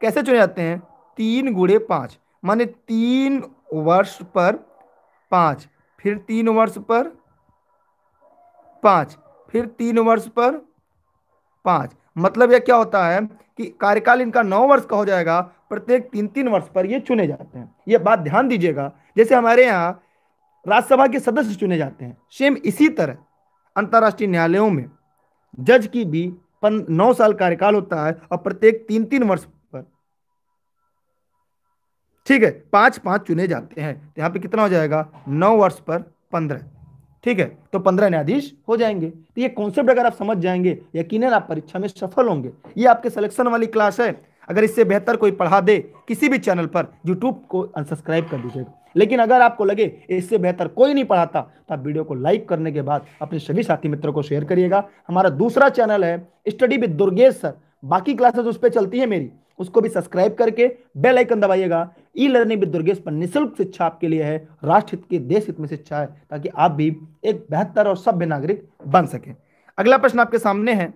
कैसे चुने जाते हैं तीन गुड़े पाँच माने तीन वर्ष पर पाँच फिर तीन वर्ष पर पाँच फिर तीन वर्ष पर पाँच मतलब यह क्या होता है कि कार्यकाल इनका नौ वर्ष का हो जाएगा प्रत्येक तीन तीन वर्ष पर ये चुने जाते हैं ये बात ध्यान दीजिएगा जैसे हमारे यहाँ राज्यसभा के सदस्य चुने जाते हैं सेम इसी तरह अंतर्राष्ट्रीय न्यायालयों में जज की भी नौ साल कार्यकाल होता है और प्रत्येक तीन तीन वर्ष ठीक है पांच पांच चुने जाते हैं तो यहाँ पे कितना हो जाएगा नौ वर्ष पर पंद्रह ठीक है तो पंद्रह न्यायाधीश हो जाएंगे तो ये कॉन्सेप्ट अगर आप समझ जाएंगे यकीन आप परीक्षा में सफल होंगे ये आपके सिलेक्शन वाली क्लास है अगर इससे बेहतर कोई पढ़ा दे किसी भी चैनल पर यूट्यूब को अनसब्सक्राइब कर दीजिएगा लेकिन अगर आपको लगे इससे बेहतर कोई नहीं पढ़ाता तो आप वीडियो को लाइक करने के बाद अपने सभी साथी मित्रों को शेयर करिएगा हमारा दूसरा चैनल है स्टडी विद दुर्गेश सर बाकी क्लासेस उस पर चलती है मेरी उसको भी सब्सक्राइब करके बेल आइकन दबाइएगा ई लर्निंग विद दुर्गेश पर निःशुल्क शिक्षा आपके लिए है राष्ट्र हित के देश हित में शिक्षा है ताकि आप भी एक बेहतर और सभ्य नागरिक बन सके अगला प्रश्न आपके सामने है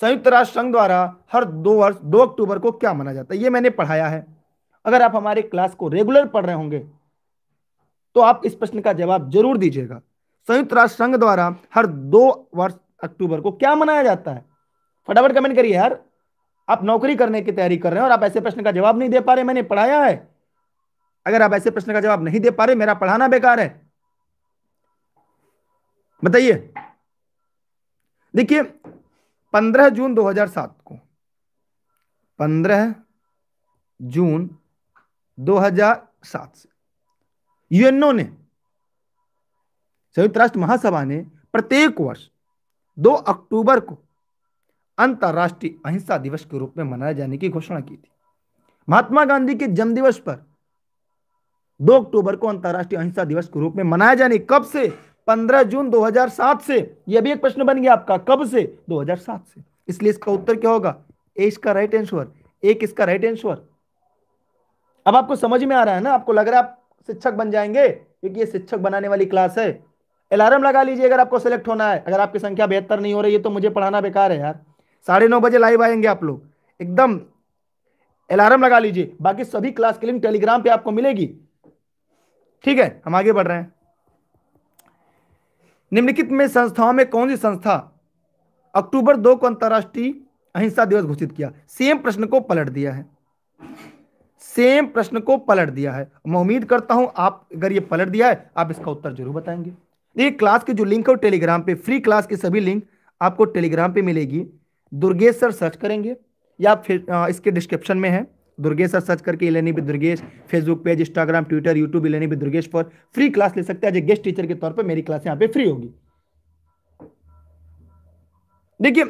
संयुक्त राष्ट्र संघ द्वारा हर दो वर्ष दो अक्टूबर को क्या माना जाता है ये मैंने पढ़ाया है अगर आप हमारे क्लास को रेगुलर पढ़ रहे होंगे तो आप इस प्रश्न का जवाब जरूर दीजिएगा संयुक्त राष्ट्र संघ द्वारा हर दो वर्ष अक्टूबर को क्या मनाया जाता है फटाफट कमेंट करिए यार आप नौकरी करने की तैयारी कर रहे हैं और आप ऐसे प्रश्न का जवाब नहीं दे पा रहे मैंने पढ़ाया है अगर आप ऐसे प्रश्न का जवाब नहीं दे पा रहे मेरा पढ़ाना बेकार है बताइए देखिए 15 जून 2007 को 15 जून 2007 से यूएनओ ने संयुक्त राष्ट्र महासभा ने प्रत्येक वर्ष 2 अक्टूबर को अंतर्राष्ट्रीय अहिंसा दिवस के रूप में मनाए जाने की घोषणा की थी महात्मा गांधी के जन्मदिवस पर 2 अक्टूबर को अंतर्राष्ट्रीय अहिंसा दिवस के रूप में मनाया जाने कब से 15 जून 2007 से यह भी एक प्रश्न बन गया आपका कब से 2007 से इसलिए इसका उत्तर क्या होगा ए इसका राइट आंसर एक इसका राइट आंसर अब आपको समझ में आ रहा है ना आपको लग रहा है आप शिक्षक बन जाएंगे क्योंकि ये शिक्षक बनाने वाली क्लास है अलार्म लगा लीजिए अगर आपको सेलेक्ट होना है अगर आपकी संख्या बेहतर नहीं हो रही है तो मुझे पढ़ाना बेकार है यार साढ़े नौ बजे लाइव आएंगे आप लोग एकदम अलार्म लगा लीजिए बाकी सभी क्लास की लिंक टेलीग्राम पे आपको मिलेगी ठीक है हम आगे बढ़ रहे हैं निम्नलिखित में संस्थाओं में कौन सी संस्था अक्टूबर दो को अंतर्राष्ट्रीय अहिंसा दिवस घोषित किया सेम प्रश्न को पलट दिया है सेम प्रश्न को पलट दिया है मैं उम्मीद करता हूं आप अगर ये पलट दिया है आप इसका उत्तर जरूर बताएंगे ये क्लास की जो लिंक है टेलीग्राम पे फ्री क्लास की सभी लिंक आपको टेलीग्राम पे मिलेगी दुर्गेश सर सर्च करेंगे या फिर इसके डिस्क्रिप्शन में है दुर्गेश सर सर्च करके इलेनी भी Durgesh Facebook page Instagram Twitter YouTube इलेनी भी दुर्गेश पर फ्री क्लास ले सकते हैं एज ए गेस्ट टीचर के तौर पर मेरी क्लास यहाँ पे फ्री होगी देखिए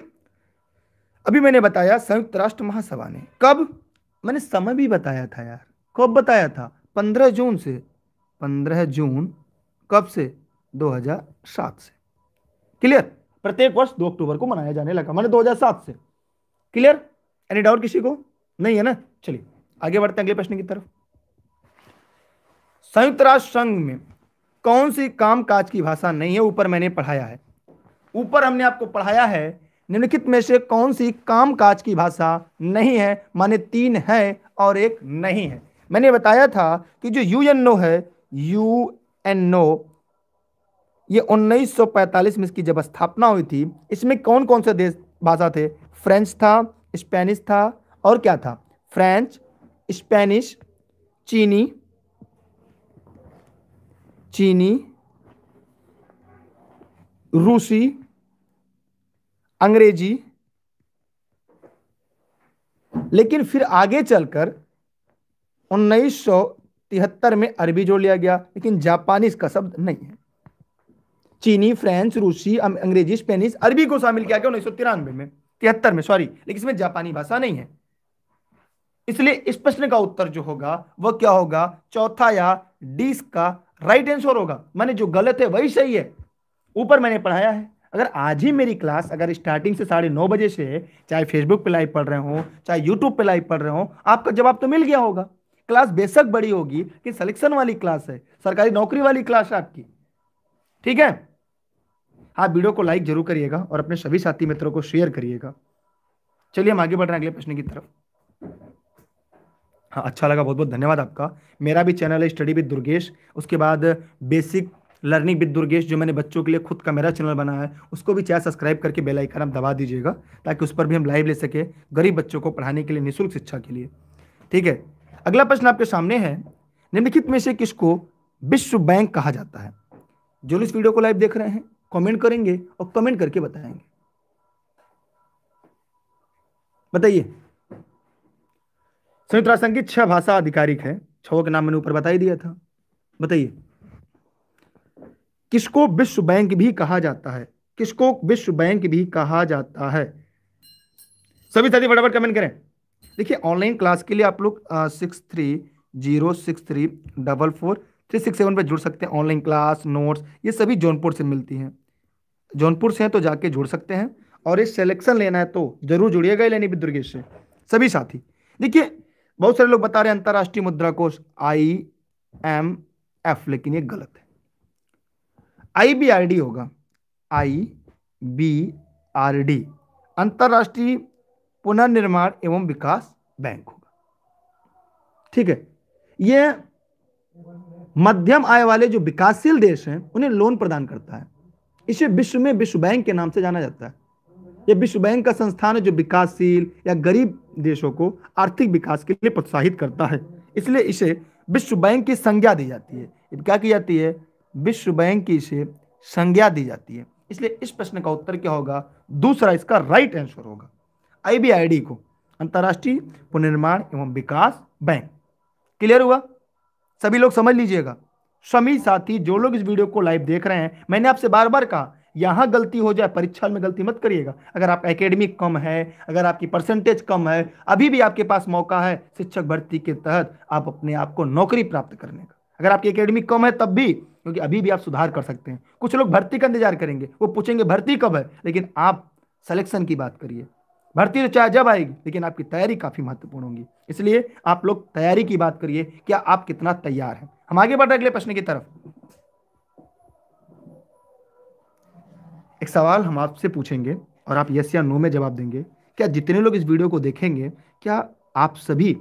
अभी मैंने बताया संयुक्त राष्ट्र महासभा ने कब मैंने समय भी बताया था यार कब बताया था पंद्रह जून से पंद्रह जून कब से 2007 से क्लियर प्रत्येक वर्ष दो अक्टूबर को मनाया जाने लगा मैंने 2007 से क्लियर एनी डाउट किसी को नहीं है ना चलिए आगे बढ़ते हैं अगले प्रश्न की तरफ संयुक्त राष्ट्र संघ में कौन सी काम काज की भाषा नहीं है ऊपर मैंने पढ़ाया है ऊपर हमने आपको पढ़ाया है निम्नलिखित में से कौन सी काम काज की भाषा नहीं है माने तीन है और एक नहीं है मैंने बताया था कि जो यू है यू एन ओ ये 1945 में इसकी जब स्थापना हुई थी इसमें कौन कौन से देश भाषा थे फ्रेंच था स्पेनिश था और क्या था फ्रेंच स्पेनिश चीनी चीनी रूसी अंग्रेजी लेकिन फिर आगे चलकर 1973 में अरबी जोड़ लिया गया लेकिन जापानी इसका शब्द नहीं है चीनी फ्रेंच रूसी अंग्रेजी स्पेनिश अरबी को शामिल किया गया उन्नीस सौ तिरानवे में तिहत्तर में सॉरी लेकिन इसमें जापानी भाषा नहीं है इसलिए इस प्रश्न का उत्तर जो होगा वह क्या होगा चौथा या डीस का राइट आंसर होगा मैंने जो गलत है वही सही है ऊपर मैंने पढ़ाया है अगर आज ही मेरी क्लास अगर स्टार्टिंग से साढ़े नौ बजे से चाहे फेसबुक पे लाइव पढ़ रहे हो चाहे यूट्यूब पे लाइव पढ़ रहे हो आपका जवाब तो मिल गया होगा क्लास बेशक बड़ी होगी कि सिलेक्शन वाली क्लास है सरकारी नौकरी वाली क्लास है आपकी ठीक है आप वीडियो को लाइक जरूर करिएगा और अपने सभी साथी मित्रों को शेयर करिएगा चलिए हम आगे बढ़ रहे हैं अगले प्रश्न की तरफ हाँ अच्छा लगा बहुत बहुत धन्यवाद आपका मेरा भी चैनल है स्टडी विद दुर्गेश उसके बाद बेसिक लर्निंग विद दुर्गेश जो मैंने बच्चों के लिए खुद का मेरा चैनल बनाया है उसको भी चाहे सब्सक्राइब करके बेल आइकन आप दबा दीजिएगा ताकि उस पर भी हम लाइव ले सके गरीब बच्चों को पढ़ाने के लिए निःशुल्क शिक्षा के लिए ठीक है अगला प्रश्न आपके सामने है निम्नलिखित में से किसको विश्व बैंक कहा जाता है जो इस वीडियो को लाइव देख रहे हैं कमेंट करेंगे और कमेंट करके बताएंगे बताइए संयुक्त राष्ट्र संघ की छह भाषा आधिकारिक है छो के नाम मैंने ऊपर बता ही दिया था बताइए किसको विश्व बैंक भी कहा जाता है किसको विश्व बैंक भी कहा जाता है सभी साथी फटाफट कमेंट करें देखिए ऑनलाइन क्लास के लिए आप लोग six three zero six three double four three six seven पर जुड़ सकते हैं ऑनलाइन क्लास नोट्स ये सभी जौनपुर से मिलती हैं जौनपुर से हैं तो जाके जुड़ सकते हैं और इस सिलेक्शन लेना है तो जरूर जुड़िएगा लेनी भी दुर्गेश से सभी साथी देखिए बहुत सारे लोग बता रहे हैं अंतर्राष्ट्रीय मुद्रा कोष आई एम एफ लेकिन ये गलत है आई बी आर डी होगा आई बी आर डी अंतर्राष्ट्रीय पुनर्निर्माण एवं विकास बैंक होगा ठीक है ये मध्यम आय वाले जो विकासशील देश हैं उन्हें लोन प्रदान करता है इसे विश्व में विश्व बैंक के नाम से जाना जाता है यह विश्व बैंक का संस्थान है जो विकासशील या गरीब देशों को आर्थिक विकास के लिए प्रोत्साहित करता है इसलिए इसे विश्व बैंक की संज्ञा दी जाती है क्या की जाती है विश्व बैंक की इसे संज्ञा दी जाती है इसलिए इस प्रश्न का उत्तर क्या होगा दूसरा इसका राइट आंसर होगा आईबीआईडी को अंतर्राष्ट्रीय पुनर्निर्माण एवं विकास बैंक क्लियर हुआ सभी लोग समझ लीजिएगा सभी साथी जो लोग इस वीडियो को लाइव देख रहे हैं मैंने आपसे बार बार कहा यहाँ गलती हो जाए परीक्षा में गलती मत करिएगा अगर आप एकेडमिक कम है अगर आपकी परसेंटेज कम है अभी भी आपके पास मौका है शिक्षक भर्ती के तहत आप अपने आप को नौकरी प्राप्त करने का अगर आपकी एकेडमिक कम है तब भी क्योंकि अभी भी आप सुधार कर सकते हैं कुछ लोग भर्ती का इंतजार करेंगे वो पूछेंगे भर्ती कब है लेकिन आप सलेक्शन की बात करिए भर्ती तो चाहे जब आएगी लेकिन आपकी तैयारी काफ़ी महत्वपूर्ण होगी इसलिए आप लोग तैयारी की बात करिए क्या आप कितना तैयार हैं हम आगे बढ़ रहे अगले प्रश्न की तरफ एक सवाल हम आपसे पूछेंगे और आप यस या नो में जवाब देंगे क्या जितने लोग इस वीडियो को देखेंगे क्या आप सभी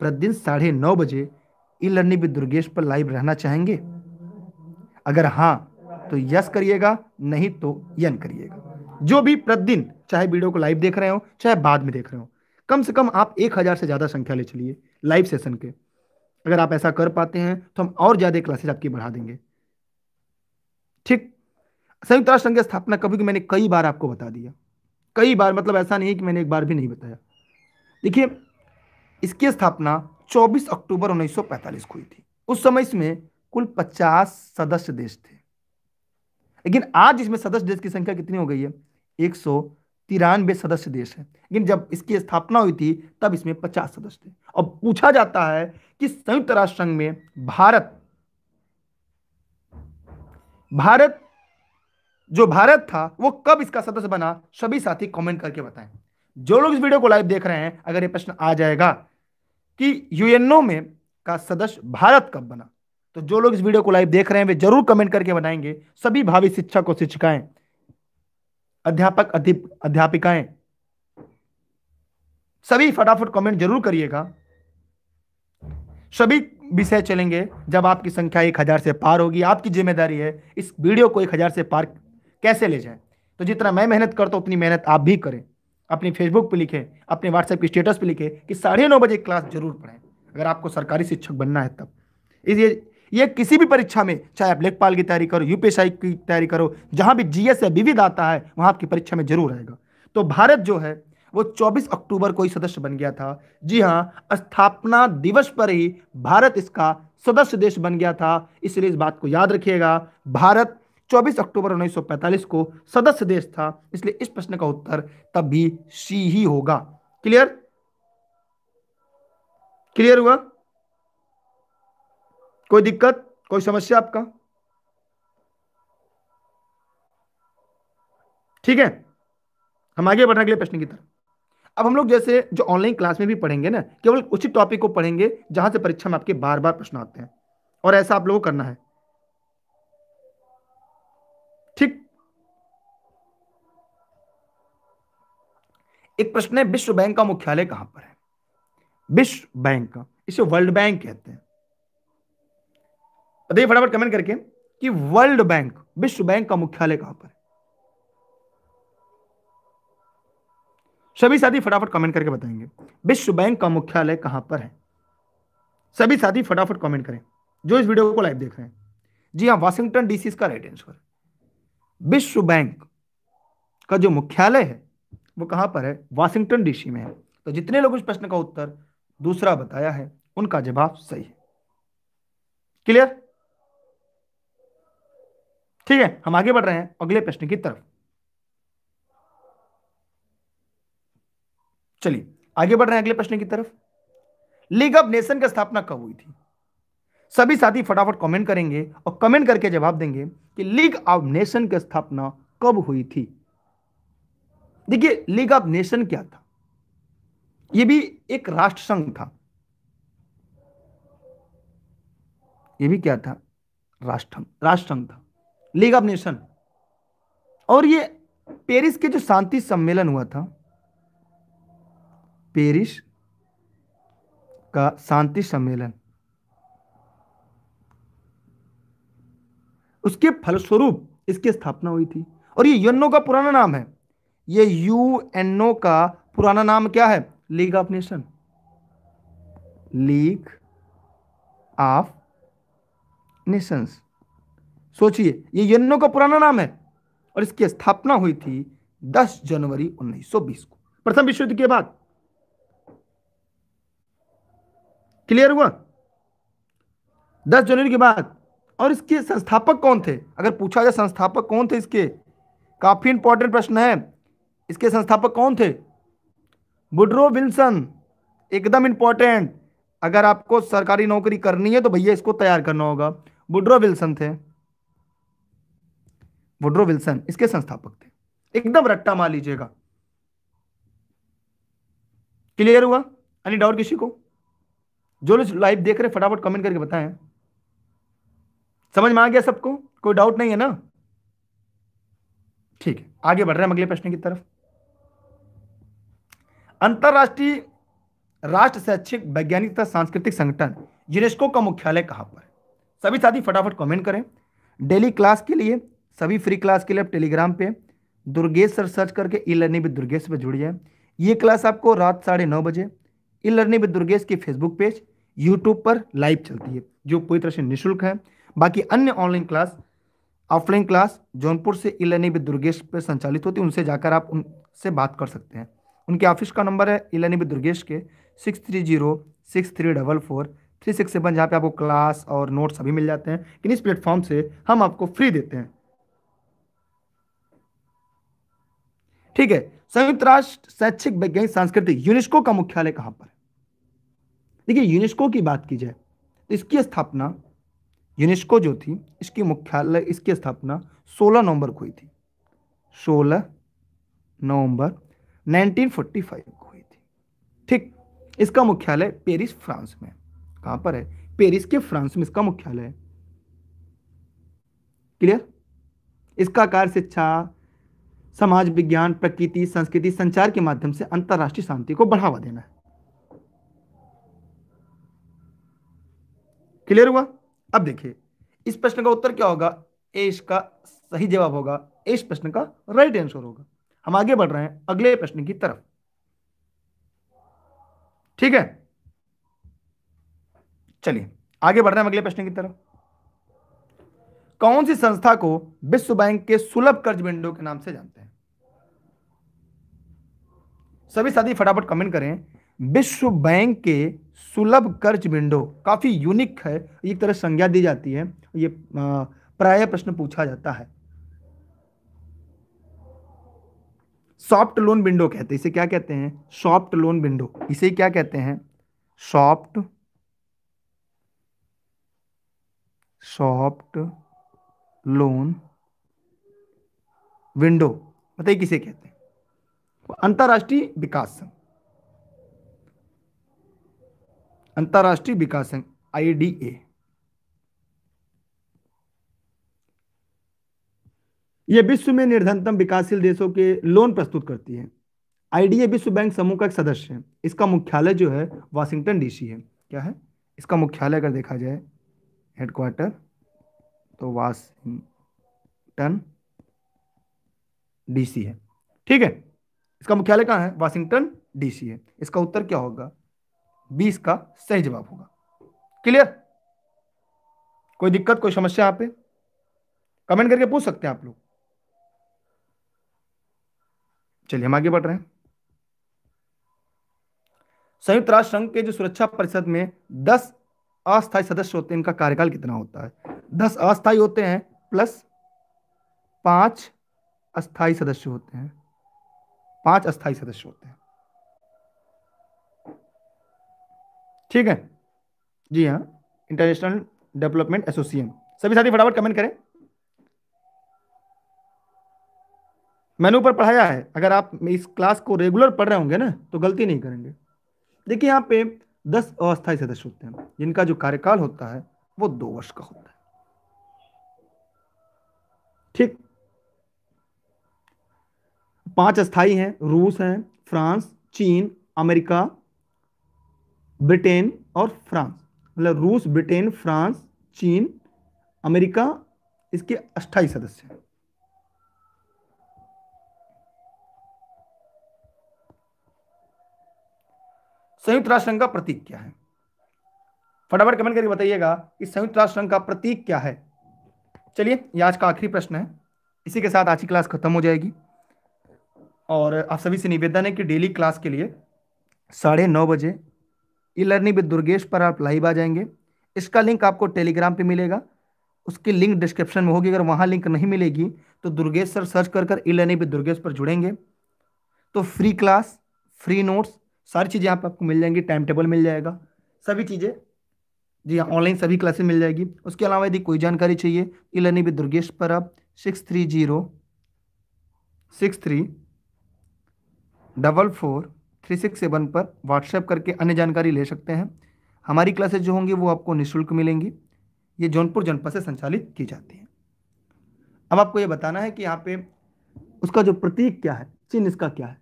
प्रतिदिन साढ़े नौ बजे ई लर्निंग विद दुर्गेश पर लाइव रहना चाहेंगे अगर हाँ तो यस करिएगा नहीं तो यन करिएगा जो भी प्रतिदिन चाहे वीडियो को लाइव देख रहे हो चाहे बाद में देख रहे हो कम से कम आप एक हजार से ज्यादा संख्या ले चलिए लाइव सेशन के अगर आप ऐसा कर पाते हैं तो हम और ज़्यादा क्लासेज आपकी बढ़ा देंगे ठीक संयुक्त राष्ट्र संघ की स्थापना कभी मैंने कई बार आपको बता दिया कई बार मतलब ऐसा नहीं है कि मैंने एक बार भी नहीं बताया देखिए इसकी स्थापना 24 अक्टूबर 1945 को हुई थी उस समय इसमें कुल 50 सदस्य देश थे लेकिन आज इसमें सदस्य देश की संख्या कितनी हो गई है तिरानवे सदस्य देश है लेकिन जब इसकी स्थापना हुई थी तब इसमें पचास सदस्य थे और पूछा जाता है कि संयुक्त राष्ट्र संघ में भारत भारत जो भारत था वो कब इसका सदस्य बना सभी साथी कमेंट करके बताएं जो लोग इस वीडियो को लाइव देख रहे हैं अगर ये प्रश्न आ जाएगा कि यूएनओ में का सदस्य भारत कब बना तो जो लोग इस वीडियो को लाइव देख रहे हैं वे जरूर कमेंट करके बनाएंगे सभी भावी शिक्षक और शिक्षिकाएं अध्यापक अध्यापिकाएं सभी फटाफट कमेंट जरूर करिएगा सभी विषय चलेंगे जब आपकी संख्या एक हजार से पार होगी आपकी जिम्मेदारी है इस वीडियो को एक हजार से पार कैसे ले जाए तो जितना मैं मेहनत करता हूं उतनी मेहनत आप भी करें अपनी फेसबुक पर लिखें अपने व्हाट्सएप की स्टेटस पर लिखें कि साढ़े नौ बजे क्लास जरूर पढ़ें अगर आपको सरकारी शिक्षक बनना है तब इस ये ये किसी भी परीक्षा में चाहे आप लेखपाल की तैयारी करो यूपीएसआई की तैयारी करो जहां भी जीएस या विविध आता है वहां आपकी परीक्षा में जरूर आएगा तो भारत जो है वो 24 अक्टूबर को ही सदस्य बन गया था जी हाँ स्थापना दिवस पर ही भारत इसका सदस्य देश बन गया था इसलिए इस बात को याद रखिएगा भारत 24 अक्टूबर 1945 को सदस्य देश था इसलिए इस प्रश्न का उत्तर तब भी सी ही होगा क्लियर क्लियर हुआ कोई दिक्कत कोई समस्या आपका ठीक है हम आगे बढ़ने के लिए प्रश्न की तरफ अब हम लोग जैसे जो ऑनलाइन क्लास में भी पढ़ेंगे ना केवल उसी टॉपिक को पढ़ेंगे जहां से परीक्षा में आपके बार बार प्रश्न आते हैं और ऐसा आप लोगों को करना है ठीक एक प्रश्न है विश्व बैंक का मुख्यालय कहां पर है विश्व बैंक का इसे वर्ल्ड बैंक कहते हैं बताइए फटाफट कमेंट करके कि वर्ल्ड बैंक विश्व बैंक का मुख्यालय कहां पर है सभी साथी फटाफट कमेंट करके बताएंगे विश्व बैंक का मुख्यालय कहां पर है सभी साथी फटाफट कमेंट करें जो इस वीडियो को लाइव देख रहे हैं जी हाँ वाशिंगटन डीसी का राइट आंसर विश्व बैंक का जो मुख्यालय है वो कहां पर है वाशिंगटन डीसी में है तो जितने लोग इस प्रश्न का उत्तर दूसरा बताया है उनका जवाब सही है क्लियर ठीक है हम आगे बढ़ रहे हैं अगले प्रश्न की तरफ चलिए आगे बढ़ रहे हैं अगले प्रश्न की तरफ लीग ऑफ नेशन की स्थापना कब हुई थी सभी साथी फटाफट कमेंट करेंगे और कमेंट करके जवाब देंगे कि लीग ऑफ नेशन की स्थापना कब हुई थी देखिए लीग ऑफ नेशन क्या था यह भी एक राष्ट्र संघ था यह भी क्या था राष्ट्र राष्ट्र संघ था लीग ऑफ नेशन और ये पेरिस के जो शांति सम्मेलन हुआ था पेरिस का शांति सम्मेलन उसके फलस्वरूप इसकी स्थापना हुई थी और ये यूएनओ का पुराना नाम है ये यूएनओ का पुराना नाम क्या है League of Nation League of Nations सोचिए ये येन्नो का पुराना नाम है और इसकी स्थापना हुई थी 10 जनवरी 1920 को प्रथम विश्व युद्ध के बाद क्लियर हुआ 10 जनवरी के बाद और इसके संस्थापक कौन थे अगर पूछा जाए संस्थापक कौन थे इसके काफी इंपॉर्टेंट प्रश्न है इसके संस्थापक कौन थे बुड्रो विल्सन एकदम इंपॉर्टेंट अगर आपको सरकारी नौकरी करनी है तो भैया इसको तैयार करना होगा बुड्रो विल्सन थे वुड्रो विल्सन इसके संस्थापक थे एकदम रट्टा मार लीजिएगा क्लियर हुआ एनी डाउट किसी को जो लोग लाइव देख रहे फटाफट कमेंट करके बताएं समझ में आ गया सबको कोई डाउट नहीं है ना ठीक है आगे बढ़ रहे हैं अगले प्रश्न की तरफ अंतरराष्ट्रीय राष्ट्र शैक्षिक वैज्ञानिक तथा सांस्कृतिक संगठन यूनेस्को का मुख्यालय कहां पर है सभी साथी फटाफट कमेंट करें डेली क्लास के लिए सभी फ्री क्लास के लिए आप टेलीग्राम पे दुर्गेश सर सर्च करके ई लर्निंग विद दुर्गेश पर जुड़ जाए ये क्लास आपको रात साढ़े नौ बजे ई लर्निंग विद दुर्गेश की फेसबुक पेज यूट्यूब पर लाइव चलती है जो पूरी तरह से निःशुल्क है बाकी अन्य online class offline class Jaunpur से ई लर्निंग विद दुर्गेश पर संचालित होती है उनसे जाकर आप उनसे बात कर सकते हैं उनके ऑफिस का नंबर है ई लर्निंग विद दुर्गेश के six three zero six three double four three six seven जहाँ पर आपको क्लास और नोट्स सभी मिल जाते हैं लेकिन इस प्लेटफॉर्म से हम आपको फ्री देते हैं ठीक है संयुक्त राष्ट्र शैक्षिक वैज्ञानिक सांस्कृतिक यूनेस्को का मुख्यालय कहां पर है देखिए यूनेस्को की बात की जाए तो इसकी स्थापना यूनेस्को जो थी इसकी मुख्यालय इसकी स्थापना 16 नवंबर को हुई थी 16 नवंबर 1945 को हुई थी ठीक इसका मुख्यालय पेरिस फ्रांस में कहां पर है पेरिस के फ्रांस में इसका मुख्यालय क्लियर इसका कार्य शिक्षा समाज विज्ञान प्रकृति संस्कृति संचार के माध्यम से अंतर्राष्ट्रीय शांति को बढ़ावा देना है क्लियर हुआ अब देखिए इस प्रश्न का उत्तर क्या होगा ए इसका सही जवाब होगा ए इस प्रश्न का राइट आंसर होगा हम आगे बढ़ रहे हैं अगले प्रश्न की तरफ ठीक है चलिए आगे बढ़ रहे हैं अगले प्रश्न की तरफ कौन सी संस्था को विश्व बैंक के सुलभ कर्ज विंडो के नाम से जानते हैं सभी साथी फटाफट कमेंट करें विश्व बैंक के सुलभ कर्ज विंडो काफी यूनिक है एक तरह संज्ञा दी जाती है ये प्राय प्रश्न पूछा जाता है सॉफ्ट लोन विंडो कहते हैं इसे क्या कहते हैं सॉफ्ट लोन विंडो इसे क्या कहते हैं सॉफ्ट सॉफ्ट लोन विंडो बताइए किसे कहते हैं अंतरराष्ट्रीय विकास संघ अंतरराष्ट्रीय विकास संघ आईडीए यह विश्व में निर्धनतम विकासशील देशों के लोन प्रस्तुत करती है आईडीए विश्व बैंक समूह का एक सदस्य है इसका मुख्यालय जो है वाशिंगटन डीसी है क्या है इसका मुख्यालय अगर देखा जाए हेडक्वार्टर तो वाशिंगटन डीसी है ठीक है इसका मुख्यालय कहां है वाशिंगटन डीसी है इसका उत्तर क्या होगा बीस का सही जवाब होगा क्लियर कोई दिक्कत कोई समस्या आप पे कमेंट करके पूछ सकते हैं आप लोग चलिए हम आगे बढ़ रहे हैं संयुक्त राष्ट्र संघ के जो सुरक्षा परिषद में दस अस्थायी सदस्य होते हैं इनका कार्यकाल कितना होता है दस अस्थाई होते हैं प्लस पांच अस्थायी सदस्य होते हैं पांच अस्थायी सदस्य होते हैं ठीक है जी हाँ इंटरनेशनल डेवलपमेंट एसोसिएशन सभी साथी फटाफट कमेंट करें मैंने ऊपर पढ़ाया है अगर आप इस क्लास को रेगुलर पढ़ रहे होंगे ना तो गलती नहीं करेंगे देखिए यहाँ पे दस अस्थायी सदस्य होते हैं जिनका जो कार्यकाल होता है वो दो वर्ष का होता है ठीक पांच स्थाई हैं रूस हैं फ्रांस चीन अमेरिका ब्रिटेन और फ्रांस मतलब रूस ब्रिटेन फ्रांस चीन अमेरिका इसके अस्थाई सदस्य हैं संयुक्त राष्ट्र संघ का प्रतीक क्या है फटाफट कमेंट करके बताइएगा कि संयुक्त राष्ट्र संघ का प्रतीक क्या है चलिए ये आज का आखिरी प्रश्न है इसी के साथ आज की क्लास खत्म हो जाएगी और आप सभी से निवेदन है कि डेली क्लास के लिए साढ़े नौ बजे ई लर्निंग विद दुर्गेश पर आप लाइव आ जाएंगे इसका लिंक आपको टेलीग्राम पे मिलेगा उसकी लिंक डिस्क्रिप्शन में होगी अगर वहाँ लिंक नहीं मिलेगी तो दुर्गेश सर सर्च कर कर ई लर्निंग विद दुर्गेश पर जुड़ेंगे तो फ्री क्लास फ्री नोट्स सारी चीज़ें आपको मिल जाएंगी टाइम टेबल मिल जाएगा सभी चीज़ें जी हाँ ऑनलाइन सभी क्लासेस मिल जाएगी उसके अलावा यदि कोई जानकारी चाहिए ई लर्निंग विद दुर्गेश पर आप six three zero six three double four three six seven पर व्हाट्सएप करके अन्य जानकारी ले सकते हैं हमारी क्लासेज जो होंगी वो आपको निःशुल्क मिलेंगी ये जौनपुर जनपद से संचालित की जाती है अब आपको ये बताना है कि यहाँ पे उसका जो प्रतीक क्या है चिन्ह इसका क्या है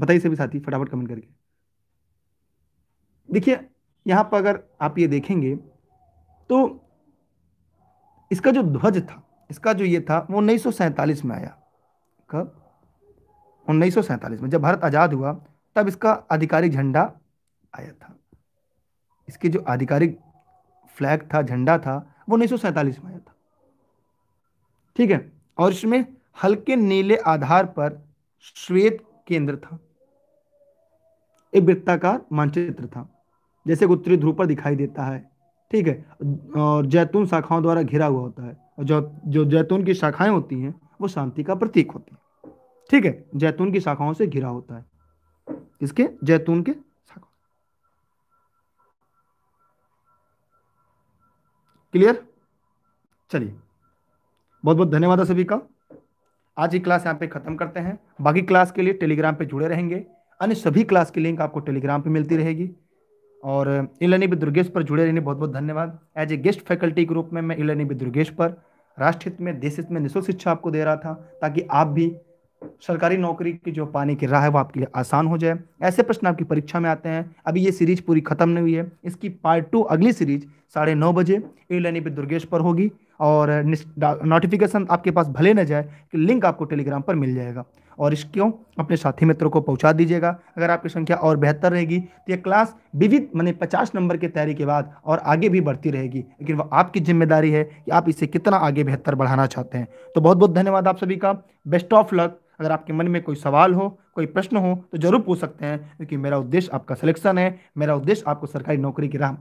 बताइए सभी साथी फटाफट कमेंट करके देखिए यहाँ पर अगर आप ये देखेंगे तो इसका जो ध्वज था इसका जो ये था वो उन्नीस में आया कब उन्नीस में जब भारत आज़ाद हुआ तब इसका आधिकारिक झंडा आया था इसके जो आधिकारिक फ्लैग था झंडा था वो उन्नीस में आया था ठीक है और इसमें हल्के नीले आधार पर श्वेत केंद्र था एक वृत्ताकार मानचित्र था जैसे उत्तरी ध्रुव पर दिखाई देता है ठीक है और जैतून शाखाओं द्वारा घिरा हुआ होता है और जो जो जैतून की शाखाएं होती हैं वो शांति का प्रतीक होती है ठीक है जैतून की शाखाओं से घिरा होता है इसके जैतून के शाखा क्लियर चलिए बहुत बहुत धन्यवाद सभी का आज की क्लास यहाँ पे खत्म करते हैं बाकी क्लास के लिए टेलीग्राम पे जुड़े रहेंगे अन्य सभी क्लास की लिंक आपको टेलीग्राम पे मिलती रहेगी और इलनी भी दुर्गेश पर जुड़े रहने बहुत बहुत धन्यवाद एज ए गेस्ट फैकल्टी के रूप में मैं इलनी भी दुर्गेश पर राष्ट्रहित में देश हित में निःशुल्क शिक्षा आपको दे रहा था ताकि आप भी सरकारी नौकरी की जो पाने की राह है वो आपके लिए आसान हो जाए ऐसे प्रश्न आपकी परीक्षा में आते हैं अभी ये सीरीज पूरी खत्म नहीं हुई है इसकी पार्ट टू अगली सीरीज साढ़े नौ बजे इलानी भी दुर्गेश पर होगी और नोटिफिकेशन आपके पास भले न जाए कि लिंक आपको टेलीग्राम पर मिल जाएगा और इसको अपने साथी मित्रों को पहुंचा दीजिएगा अगर आपकी संख्या और बेहतर रहेगी तो यह क्लास विविध मानी पचास नंबर की तैयारी के बाद और आगे भी बढ़ती रहेगी लेकिन वह आपकी जिम्मेदारी है कि आप इसे कितना आगे बेहतर बढ़ाना चाहते हैं तो बहुत बहुत धन्यवाद आप सभी का बेस्ट ऑफ लक अगर आपके मन में कोई सवाल हो कोई प्रश्न हो तो जरूर पूछ सकते हैं क्योंकि मेरा उद्देश्य आपका सिलेक्शन है मेरा उद्देश्य आपको सरकारी नौकरी की राह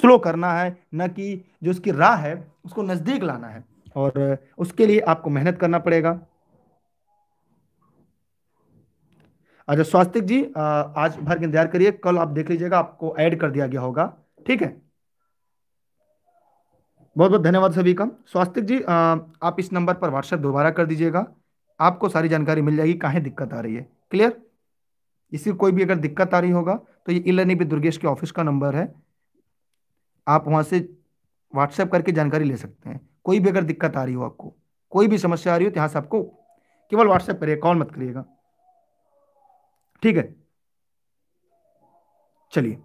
स्लो करना है न कि जो उसकी राह है उसको नज़दीक लाना है और उसके लिए आपको मेहनत करना पड़ेगा अच्छा स्वास्तिक जी आज भर के इंतजार करिए कल आप देख लीजिएगा आपको ऐड कर दिया गया होगा ठीक है बहुत बहुत धन्यवाद सभी का स्वास्तिक जी आप इस नंबर पर व्हाट्सएप दोबारा कर दीजिएगा आपको सारी जानकारी मिल जाएगी कहाँ दिक्कत आ रही है क्लियर इसी कोई भी अगर दिक्कत आ रही होगा तो ये इलनी भी दुर्गेश के ऑफिस का नंबर है आप वहाँ से व्हाट्सएप करके जानकारी ले सकते हैं कोई भी अगर दिक्कत आ रही हो आपको कोई भी समस्या आ रही हो तो यहाँ से आपको केवल व्हाट्सएप करिए कॉल मत करिएगा ठीक है चलिए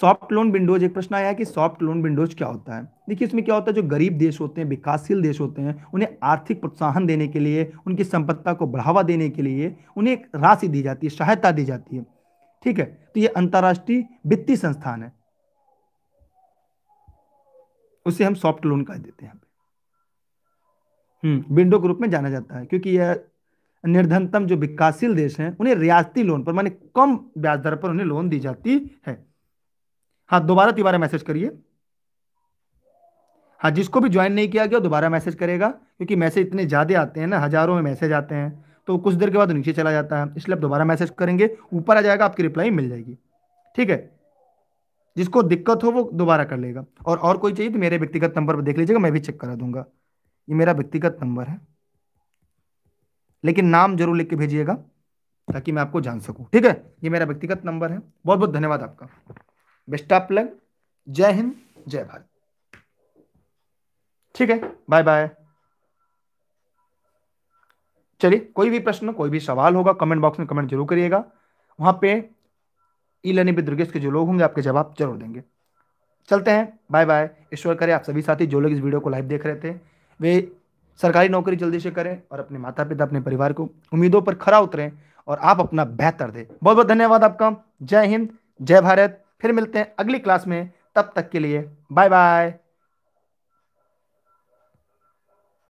सॉफ्ट लोन विंडोज एक प्रश्न आया है कि सॉफ्ट लोन विंडोज क्या होता है देखिए इसमें क्या होता है जो गरीब देश होते हैं विकासशील देश होते हैं उन्हें आर्थिक प्रोत्साहन देने के लिए उनकी संपत्ता को बढ़ावा देने के लिए उन्हें एक राशि दी जाती है सहायता दी जाती है ठीक है तो ये अंतर्राष्ट्रीय वित्तीय संस्थान है उसे हम सॉफ्ट लोन कह देते हैं विंडो हम्म, के रूप में जाना जाता है क्योंकि यह निर्धनतम जो विकासशील देश हैं उन्हें रियायती लोन पर माने कम ब्याज दर पर उन्हें लोन दी जाती है हाँ दोबारा तिबारा मैसेज करिए हाँ जिसको भी ज्वाइन नहीं किया गया दोबारा मैसेज करेगा क्योंकि मैसेज इतने ज़्यादा आते हैं ना हज़ारों में मैसेज आते हैं तो कुछ देर के बाद नीचे चला जाता है इसलिए आप दोबारा मैसेज करेंगे ऊपर आ जाएगा आपकी रिप्लाई मिल जाएगी ठीक है जिसको दिक्कत हो वो दोबारा कर लेगा और और कोई चाहिए तो मेरे व्यक्तिगत नंबर पर देख लीजिएगा मैं भी चेक करा दूंगा ये मेरा व्यक्तिगत नंबर है लेकिन नाम जरूर लिख के भेजिएगा ताकि मैं आपको जान सकूं ठीक है ये मेरा व्यक्तिगत नंबर है बहुत बहुत धन्यवाद आपका बेस्ट ऑफ लग जय हिंद जय भारत ठीक है बाय बाय चलिए कोई भी प्रश्न कोई भी सवाल होगा कमेंट बॉक्स में कमेंट जरूर करिएगा वहां पे ई लर्निंग विद दुर्गेश के जो लोग होंगे आपके जवाब जरूर देंगे चलते हैं बाय बाय ईश्वर करे आप सभी साथी जो लोग इस वीडियो को लाइव देख रहे थे वे सरकारी नौकरी जल्दी से करें और अपने माता पिता अपने परिवार को उम्मीदों पर खरा उतरें और आप अपना बेहतर दें बहुत बहुत धन्यवाद आपका जय हिंद जय भारत फिर मिलते हैं अगली क्लास में तब तक के लिए बाय बाय